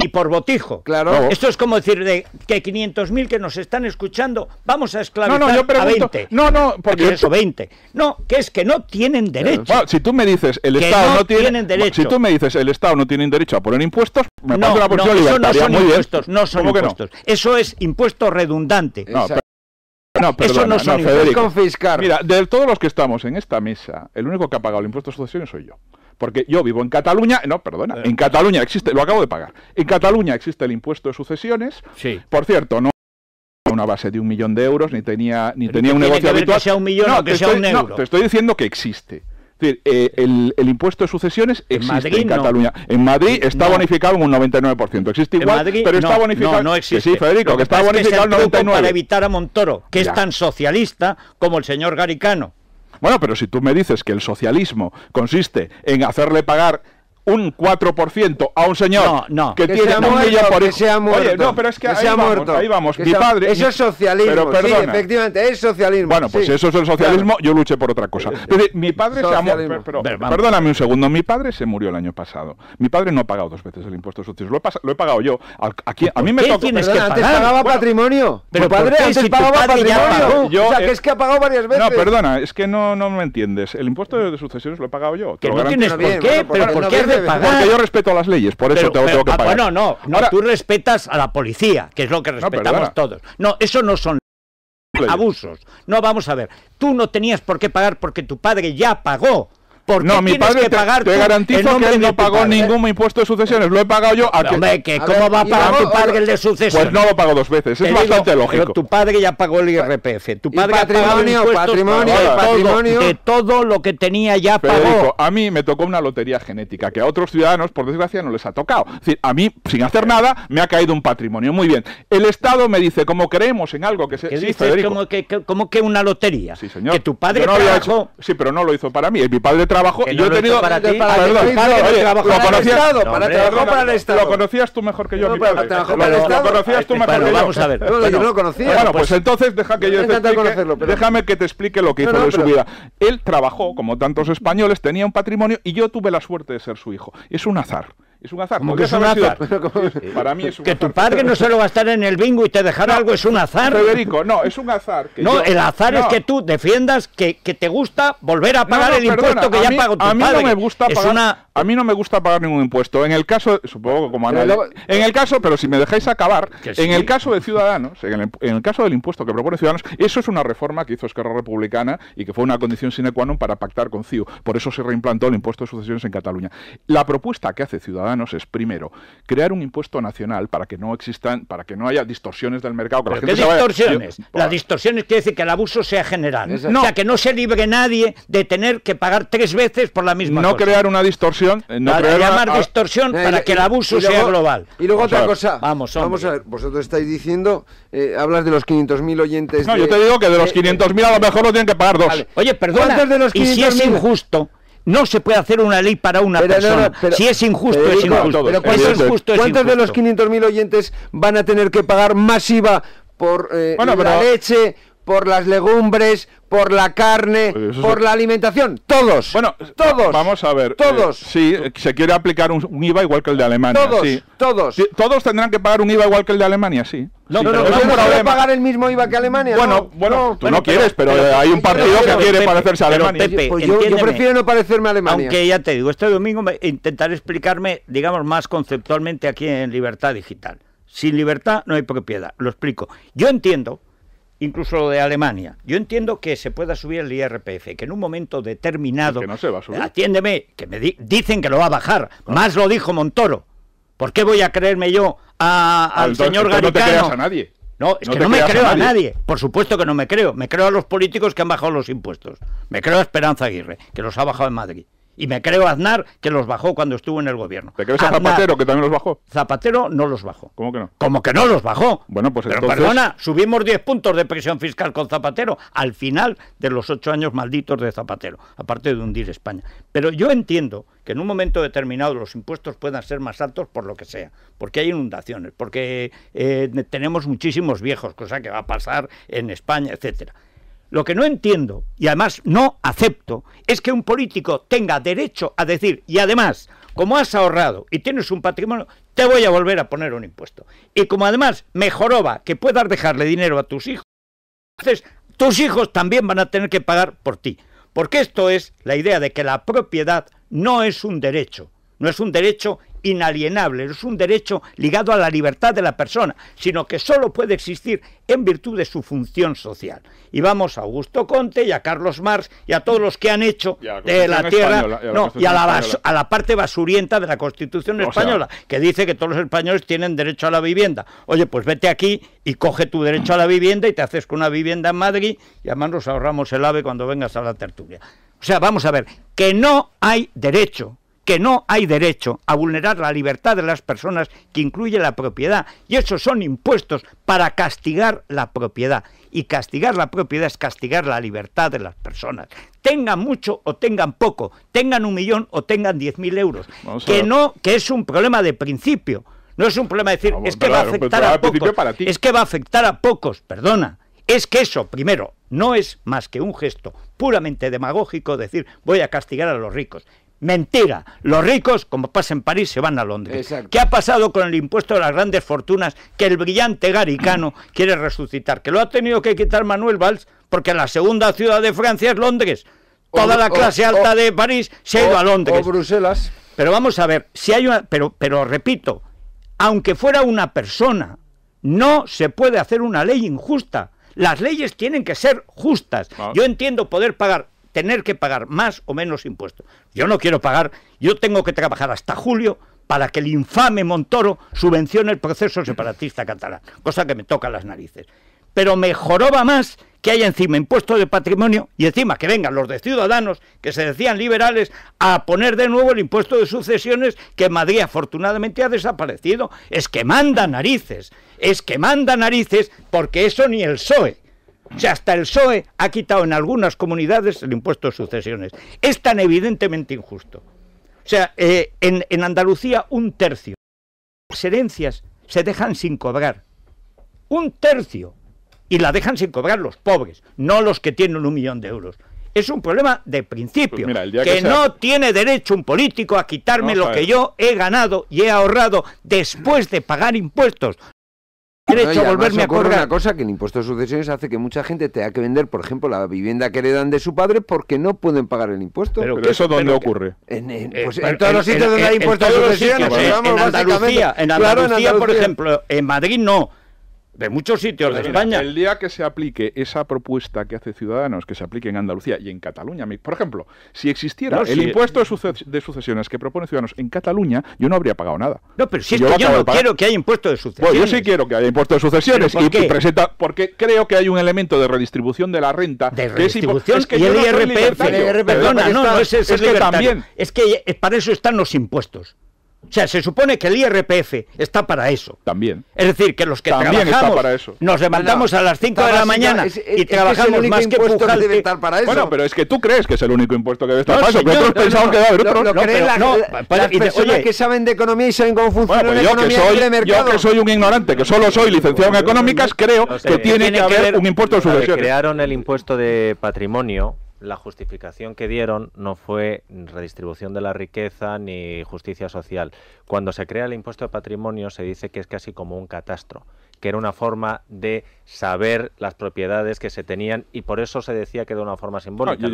y por botijo. Claro. Esto es como decir de que 500.000 que nos están escuchando, vamos a esclavizar no, no, yo pregunto, a 20. No, no, porque eso 20. No, que es que no tienen derecho. si tú me dices el Estado no, tiene tienen derecho. Si tú me dices el Estado no tiene derecho a poner impuestos, me no, la posición no, eso no son impuestos, no son impuestos. Eso es impuesto redundante. No, no, eso no Federico. confiscar. Mira, de todos los que estamos en esta mesa, el único que ha pagado el impuesto de sucesión soy yo. Porque yo vivo en Cataluña, no, perdona, eh. en Cataluña existe, lo acabo de pagar, en ah. Cataluña existe el impuesto de sucesiones, sí. por cierto, no una base de un millón de euros, ni tenía, ni tenía un negocio de habitual. no, te estoy diciendo que existe. Es decir, eh, el, impuesto de sucesiones existe en, Cataluña. En Madrid está bonificado en un 99%. Existe igual, pero está bonificado. existe. sí, Federico, que, está bonificado el 99%. Para evitar a Montoro, que es tan socialista como el señor Garicano. Bueno, pero si tú me dices que el socialismo consiste en hacerle pagar un 4% a un señor que, tiene un millón por hijo. Que sea muerto, Oye, no, pero es que, ahí, vamos, mi padre. Eso es socialismo. sí, efectivamente, es socialismo. Bueno, pues si eso es el socialismo, yo luché por otra cosa. Pero, mi padre se ha muerto. Perdóname un segundo. Mi padre se murió el año pasado. Mi padre no ha pagado dos veces el impuesto de sucesiones Lo he, pagado yo. A, a mí me toca Es que antes pagaba patrimonio. Pero mi padre antes pagaba patrimonio. o sea, que es que ha pagado varias veces. No, perdona, es que no, no me entiendes. El impuesto de sucesiones lo he pagado yo. Que no tienes por qué, pero ¿por qué pues porque yo respeto las leyes, por eso te tengo que ah, pagar. Bueno, no, no tú respetas a la policía, que es lo que respetamos todos. No, eso no son abusos. No, vamos a ver. Tú no tenías por qué pagar porque tu padre ya pagó no, mi padre te, garantizo que él no pagó ningún impuesto de sucesiones. Lo he pagado yo. A Hombre, ¿cómo va a pagar tu padre el de sucesiones? Pues no lo pago dos veces. es bastante lógico. Pero tu padre ya pagó el IRPF. Tu padre ha pagado el patrimonio, De todo lo que tenía ya pagado... a mí me tocó una lotería genética que a otros ciudadanos, por desgracia, no les ha tocado. a mí, sin hacer nada, me ha caído un patrimonio. Muy bien. El Estado me dice, como creemos en algo que se. ¿Qué dices, como que, una lotería. Sí, señor. Que tu padre no Sí, pero no lo hizo para mí. Mi padre trabajó trabajo. Yo he tenido. Para ti, perdón, lo conocías. Para el Estado. Lo conocías tú mejor que yo. Lo conocías tú este, mejor que yo. Vamos a ver. Yo no lo conocía. Bueno, pues, pues entonces deja que yo Déjame que te explique lo que hizo de su vida. Él trabajó, como tantos españoles, tenía un patrimonio y yo tuve la suerte de ser su hijo. Es un azar es un azar. Que es un [LAUGHS] eh, Para mí es que tu padre no se lo estar en el bingo y te dejar algo es un azar. Federico, no, es un azar. no, el azar es que tú defiendas que, te gusta volver a pagar el impuesto que ya pagó tu a mí me gusta A mí no me gusta pagar ningún impuesto. En el caso, supongo como En el caso, pero si me dejáis acabar, en el caso de Ciudadanos, en el, caso del impuesto que propone Ciudadanos, eso es una reforma que hizo Esquerra Republicana y que fue una condición sine qua non para pactar con CIU. Por eso se reimplantó el impuesto de sucesiones en Cataluña. La propuesta que hace Ciudadanos es, primero, crear un impuesto nacional para que no existan, para que no haya distorsiones del mercado. la gente ¿Qué distorsiones? Las distorsiones quiere decir que el abuso sea general. O sea, que no se libre nadie de tener que pagar tres veces por la misma no crear una distorsión. Eh, no crear distorsión eh, para que el abuso sea global. Y luego otra cosa. Vamos, a ver. Vosotros estáis diciendo, eh, hablas de los 500.000 oyentes. No, yo te digo que de los 500.000 a lo mejor lo tienen que pagar dos. Oye, perdona. y si es injusto no se puede hacer una ley para una persona. si es injusto, es injusto. ¿cuántos, de los 500.000 oyentes van a tener que pagar IVA... por eh, la leche, por las legumbres, por la carne, por la alimentación. Todos. Bueno, todos. Vamos a ver. Eh, todos. sí, se quiere aplicar un, IVA igual que el de Alemania. Todos. Sí. Todos. todos tendrán que pagar un IVA igual que el de Alemania, sí. No, no, pagar el mismo IVA que Alemania. Bueno, bueno, tú no quieres, pero, eh, hay un partido que quiere parecerse a Alemania. Pues yo, yo, prefiero no parecerme a Alemania. Aunque ya te digo, este domingo intentaré explicarme, digamos, más conceptualmente aquí en Libertad Digital. Sin libertad no hay propiedad, lo explico. Yo entiendo incluso lo de Alemania. Yo entiendo que se pueda subir el IRPF, que en un momento determinado... no se Atiéndeme, que me dicen que lo va a bajar. Más lo dijo Montoro. ¿Por qué voy a creerme yo a, al señor Garicano? No te creas a nadie. No, es que no me creo a nadie. Por supuesto que no me creo. Me creo a los políticos que han bajado los impuestos. Me creo a Esperanza Aguirre, que los ha bajado en Madrid. Y me creo Aznar que los bajó cuando estuvo en el gobierno. ¿Te crees a Zapatero que también los bajó? Zapatero no los bajó. ¿Cómo que no? Como que no los bajó. Bueno, pues Pero perdona, subimos 10 puntos de presión fiscal con Zapatero al final de los 8 años malditos de Zapatero, aparte de hundir España. Pero yo entiendo que en un momento determinado los impuestos puedan ser más altos por lo que sea, porque hay inundaciones, porque eh, tenemos muchísimos viejos, cosa que va a pasar en España, etcétera. Lo que no entiendo y además no acepto es que un político tenga derecho a decir, y además, como has ahorrado y tienes un patrimonio, te voy a volver a poner un impuesto. Y como además mejoroba que puedas dejarle dinero a tus hijos, entonces tus hijos también van a tener que pagar por ti. Porque esto es la idea de que la propiedad no es un derecho, no es un derecho inalienable, no es un derecho ligado a la libertad de la persona, sino que solo puede existir en virtud de su función social. Y vamos a Augusto Conte y a Carlos Marx y a todos los que han hecho de la tierra y a la, parte basurienta de la Constitución española, que dice que todos los españoles tienen derecho a la vivienda. Oye, pues vete aquí y coge tu derecho a la vivienda y te haces con una vivienda en Madrid y además nos ahorramos el ave cuando vengas a la tertulia. O sea, vamos a ver, que no hay derecho que no hay derecho a vulnerar la libertad de las personas que incluye la propiedad. Y esos son impuestos para castigar la propiedad. Y castigar la propiedad es castigar la libertad de las personas. Tengan mucho o tengan poco, tengan un millón o tengan diez mil euros. que no, que es un problema de principio. No es un problema de decir, es que va a pues, afectar a Es que va a afectar a pocos, perdona. Es que eso, primero, no es más que un gesto puramente demagógico decir voy a castigar a los ricos. Mentira. Los ricos, como pasa en París, se van a Londres. ¿Qué ha pasado con el impuesto de las grandes fortunas que el brillante Garicano [CLEARS THROAT] quiere resucitar? Que lo ha tenido que quitar Manuel Valls porque la segunda ciudad de Francia es Londres. Toda la clase alta de París se ha ido a Londres. O Bruselas. Pero vamos a ver, si hay una, pero repito, aunque fuera una persona, no se puede hacer una ley injusta. Las leyes tienen que ser justas. Ah. Yo entiendo poder pagar tener que pagar más o menos impuestos. Yo no quiero pagar, yo tengo que trabajar hasta julio para que el infame Montoro subvencione el proceso separatista catalán, cosa que me toca las narices. Pero mejoroba más que haya encima impuestos de patrimonio y encima que vengan los de ciudadanos, que se decían liberales, a poner de nuevo el impuesto de sucesiones que Madrid afortunadamente ha desaparecido. Es que manda narices, es que manda narices porque eso ni el PSOE o sea, hasta el PSOE ha quitado en algunas comunidades el impuesto de sucesiones. Es tan evidentemente injusto. O sea, eh, en, Andalucía un tercio. Las herencias se dejan sin cobrar. Un tercio. Y la dejan sin cobrar los pobres, no los que tienen un millón de euros. Es un problema de principio. Pues que, no tiene derecho un político a quitarme lo que yo he ganado y he ahorrado después de pagar impuestos derecho a volverme a cobrar. una cosa que el impuesto de sucesiones hace que mucha gente tenga que vender, por ejemplo, la vivienda que heredan de su padre porque no pueden pagar el impuesto. Pero, eso dónde ocurre? En, eh, pues, todos los sitios donde hay impuesto de sucesiones. en, Andalucía, claro, Andalucía, por ejemplo, en Madrid no de muchos sitios de España. El día que se aplique esa propuesta que hace Ciudadanos, que se aplique en Andalucía y en Cataluña, por ejemplo, si existiera el impuesto de, sucesiones que propone Ciudadanos en Cataluña, yo no habría pagado nada. No, pero si yo, yo no quiero que haya impuesto de sucesiones. yo sí quiero que haya impuesto de sucesiones y presenta porque creo que hay un elemento de redistribución de la renta de redistribución es, el IRPF, no, no es, es que también es que eh, para eso están los impuestos. O sea, se supone que el IRPF está para eso. También. Es decir, que los que También trabajamos está para eso. nos levantamos a las 5 de la mañana y trabajamos más que impuesto Que debe estar para eso. Bueno, pero es que tú crees que es el único impuesto que debe estar no, para eso. Señor, otros no, que debe haber otro. Lo, lo la, las personas oye, que saben de economía y saben cómo funciona la economía soy, mercado. Yo que soy un ignorante, que solo soy licenciado en económicas, creo que tiene que haber un impuesto de sucesiones. Crearon el impuesto de patrimonio la justificación que dieron no fue redistribución de la riqueza ni justicia social. Cuando se crea el impuesto de patrimonio se dice que es casi como un catastro, que era una forma de saber las propiedades que se tenían y por eso se decía que de una forma simbólica.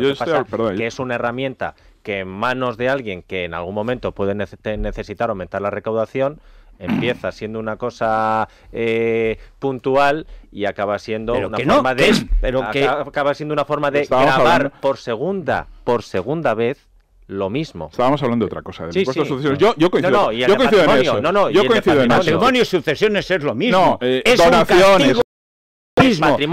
que es una herramienta que en manos de alguien que en algún momento puede necesitar aumentar la recaudación, Empieza siendo una cosa eh, puntual y acaba siendo una forma de pero que acaba siendo una forma de grabar por segunda por segunda vez lo mismo. Estábamos hablando de otra cosa, del sí, impuesto sucesiones. Yo, yo coincido, en eso. No, no, yo coincido en Patrimonio y sucesiones es lo mismo. No, eh, donaciones, mismo. Y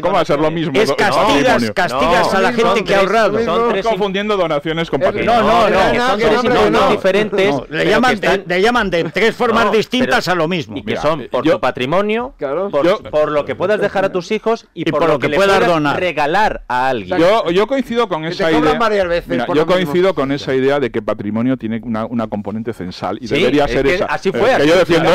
¿Cómo lo mismo? Es castigas, a la gente que ha ahorrado. Son confundiendo donaciones con patrimonio. No, no, no. son tres no, diferentes. Le llaman, de, llaman, de, tres formas distintas a lo mismo. que son por tu patrimonio, por, lo que puedas dejar a tus hijos y, por, lo, que, puedas, donar. regalar a alguien. Yo, coincido con esa idea. yo coincido con esa idea de que patrimonio tiene una, componente censal y debería ser esa. Así eh, fue. eso. Yo defiendo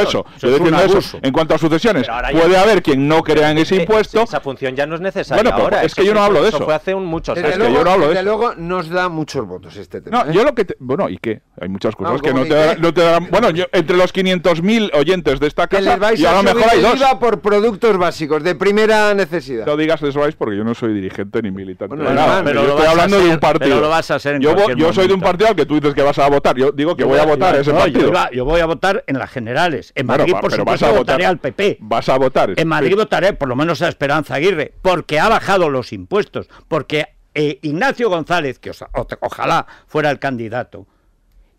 eso. En cuanto a sucesiones, puede haber quien no crean ese eh, impuesto. Esa función ya no es necesaria. Bueno, ahora, es que yo no hablo de eso. hace un Es que yo no hablo de desde luego nos da muchos votos este tema. No, ¿eh? yo lo que. bueno, ¿y qué? Hay muchas cosas que no te, darán. Bueno, yo, entre los 500.000 oyentes de esta casa, y a, lo dos. por productos básicos, de primera necesidad. No digas eso, vais, porque yo no soy dirigente ni militante. pero yo estoy hablando de un partido. lo vas a yo, yo soy de un partido al que tú dices que vas a votar. Yo digo que voy, a votar en ese partido. Yo, voy a votar en las generales. En Madrid, por supuesto, votaré al PP. Vas a votar. En Madrid votaré por lo menos a Esperanza Aguirre, porque ha bajado los impuestos, porque eh, Ignacio González, que ojalá fuera el candidato,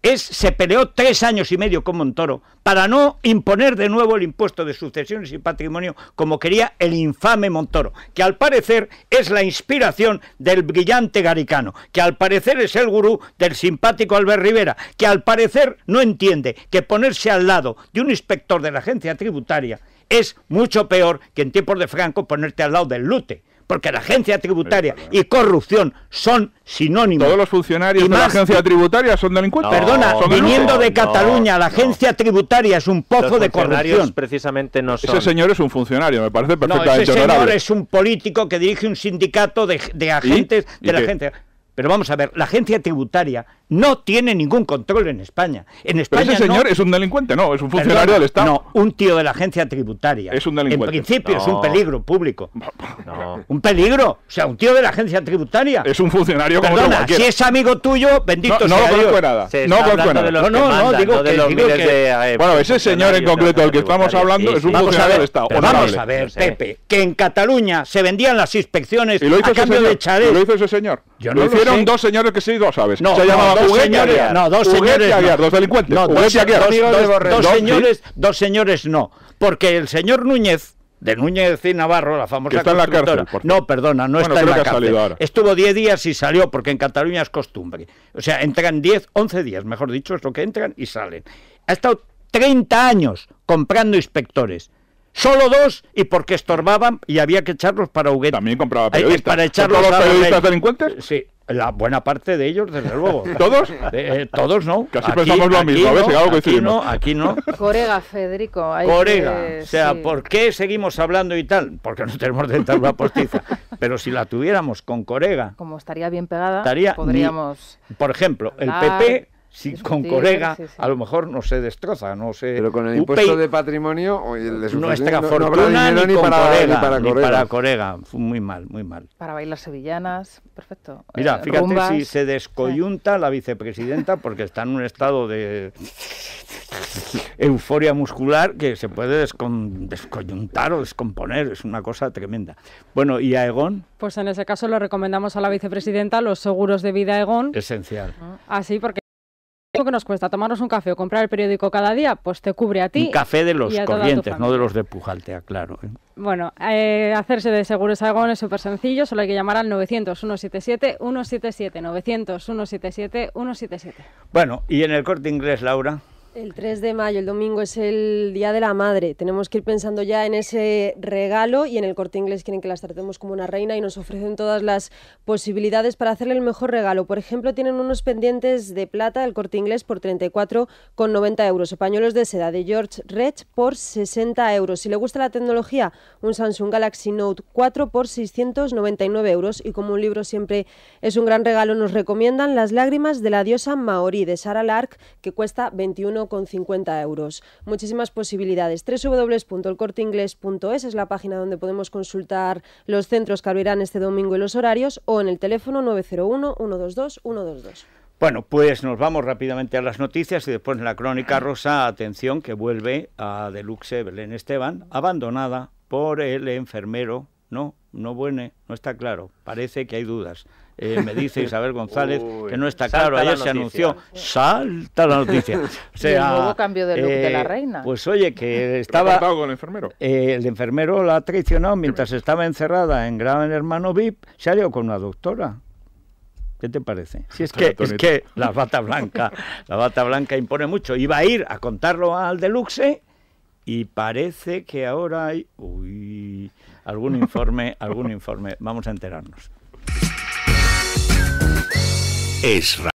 es, se peleó tres años y medio con Montoro para no imponer de nuevo el impuesto de sucesiones y patrimonio como quería el infame Montoro, que al parecer es la inspiración del brillante Garicano, que al parecer es el gurú del simpático Albert Rivera, que al parecer no entiende que ponerse al lado de un inspector de la agencia tributaria es mucho peor que en tiempos de Franco ponerte al lado del lute porque la agencia tributaria y corrupción son sinónimos. Todos los funcionarios de la agencia eh, tributaria son delincuentes. Perdona, viniendo de Cataluña, la agencia tributaria es un pozo de corrupción. precisamente no son. Ese señor es un funcionario, me parece perfectamente no, ese señor es un político que dirige un sindicato de, agentes de la qué? agencia. Pero vamos a ver, la agencia tributaria no tiene ningún control en España. En España Pero ese señor es un delincuente, no, es un funcionario del Estado. No, un tío de la agencia tributaria. Es un delincuente. En principio es un peligro público. [LAUGHS] Un peligro. O sea, un tío de la agencia tributaria. Es un funcionario Perdona, como si es amigo tuyo, bendito no, sea Dios. Nada. no conozco nada. No, no, no, digo, Bueno, ese señor en concreto del que estamos hablando es un funcionario del Estado. vamos a ver, Pepe, que en Cataluña se vendían las inspecciones a cambio de Charest. ¿Y lo hizo ese señor? Yo no lo son ¿Eh? dos señores que sí, dos sabes. No, se llamaba dos señores, no, dos señores, dos delincuentes. dos, señores, dos señores no, porque el señor Núñez de Núñez y Navarro, la famosa que está en la cárcel, No, perdona, no está en la cárcel. Estuvo 10 días y salió, porque en Cataluña es costumbre. O sea, entran 10, 11 días, mejor dicho, es lo que entran y salen. Ha estado 30 años comprando inspectores. Solo dos y porque estorbaban y había que echarlos para Huguete. También compraba periodistas. Para echarlos ¿Todos los periodistas delincuentes? Sí. La buena parte de ellos, desde luego. [LAUGHS] ¿Todos? Eh, todos no. Casi pensamos lo mismo, a ver si algo Aquí no, aquí no. [LAUGHS] Corega, Federico. Corega. O sea, ¿por qué seguimos hablando y tal? Porque no tenemos de una postiza. [LAUGHS] Pero si la tuviéramos con Corega. Como estaría bien pegada, podríamos. por ejemplo, el PP si con Corega, a lo mejor no se destroza, no sé Pero con el impuesto de patrimonio no, fortuna no ni, para, corega, ni, para, corega, para Muy mal, muy mal. Para bailar sevillanas, perfecto. Mira, eh, fíjate si se descoyunta la vicepresidenta porque está en un estado de euforia muscular que se puede descoyuntar o descomponer, es una cosa tremenda. Bueno, ¿y a Egon? Pues en ese caso lo recomendamos a la vicepresidenta los seguros de vida Egon. Esencial. Así ah, porque lo que nos cuesta tomarnos un café o comprar el periódico cada día, pues te cubre a ti. Un café de los corrientes, no de los de Pujaltea, claro. ¿eh? Bueno, eh, hacerse de seguros Aragón es súper sencillo, solo hay que llamar al 900-177-177, 900-177-177. Bueno, ¿y en el corte inglés, Laura? El 3 de mayo, el domingo, es el Día de la Madre. Tenemos que ir pensando ya en ese regalo y en el corte inglés quieren que las tratemos como una reina y nos ofrecen todas las posibilidades para hacerle el mejor regalo. Por ejemplo, tienen unos pendientes de plata del corte inglés por 34,90 euros o pañuelos de seda de George Red por 60 euros. Si le gusta la tecnología, un Samsung Galaxy Note 4 por 699 euros. Y como un libro siempre es un gran regalo, nos recomiendan Las lágrimas de la diosa Maori, de Sarah Lark, que cuesta 21 con 50 euros. Muchísimas posibilidades. www.elcorteingles.es es la página donde podemos consultar los centros que abrirán este domingo y los horarios o en el teléfono 901 122 122. Bueno, pues nos vamos rápidamente a las noticias y después en la crónica rosa, atención, que vuelve a Deluxe Belén Esteban, abandonada por el enfermero. No, no buene, no está claro. Parece que hay dudas. Eh, me dice Isabel González, que no está claro, ayer se anunció, salta la noticia. [LAUGHS] O sea, el nuevo cambio de look de la eh, reina. Pues oye, que estaba... con el enfermero? Eh, el enfermero la ha traicionado mientras estaba encerrada en Gran Hermano VIP, se ido con una doctora. ¿Qué te parece? Si es que, es que la bata blanca, la bata blanca impone mucho. Iba a ir a contarlo al deluxe y parece que ahora hay... Uy, algún informe, algún informe. Vamos a enterarnos. Es raro.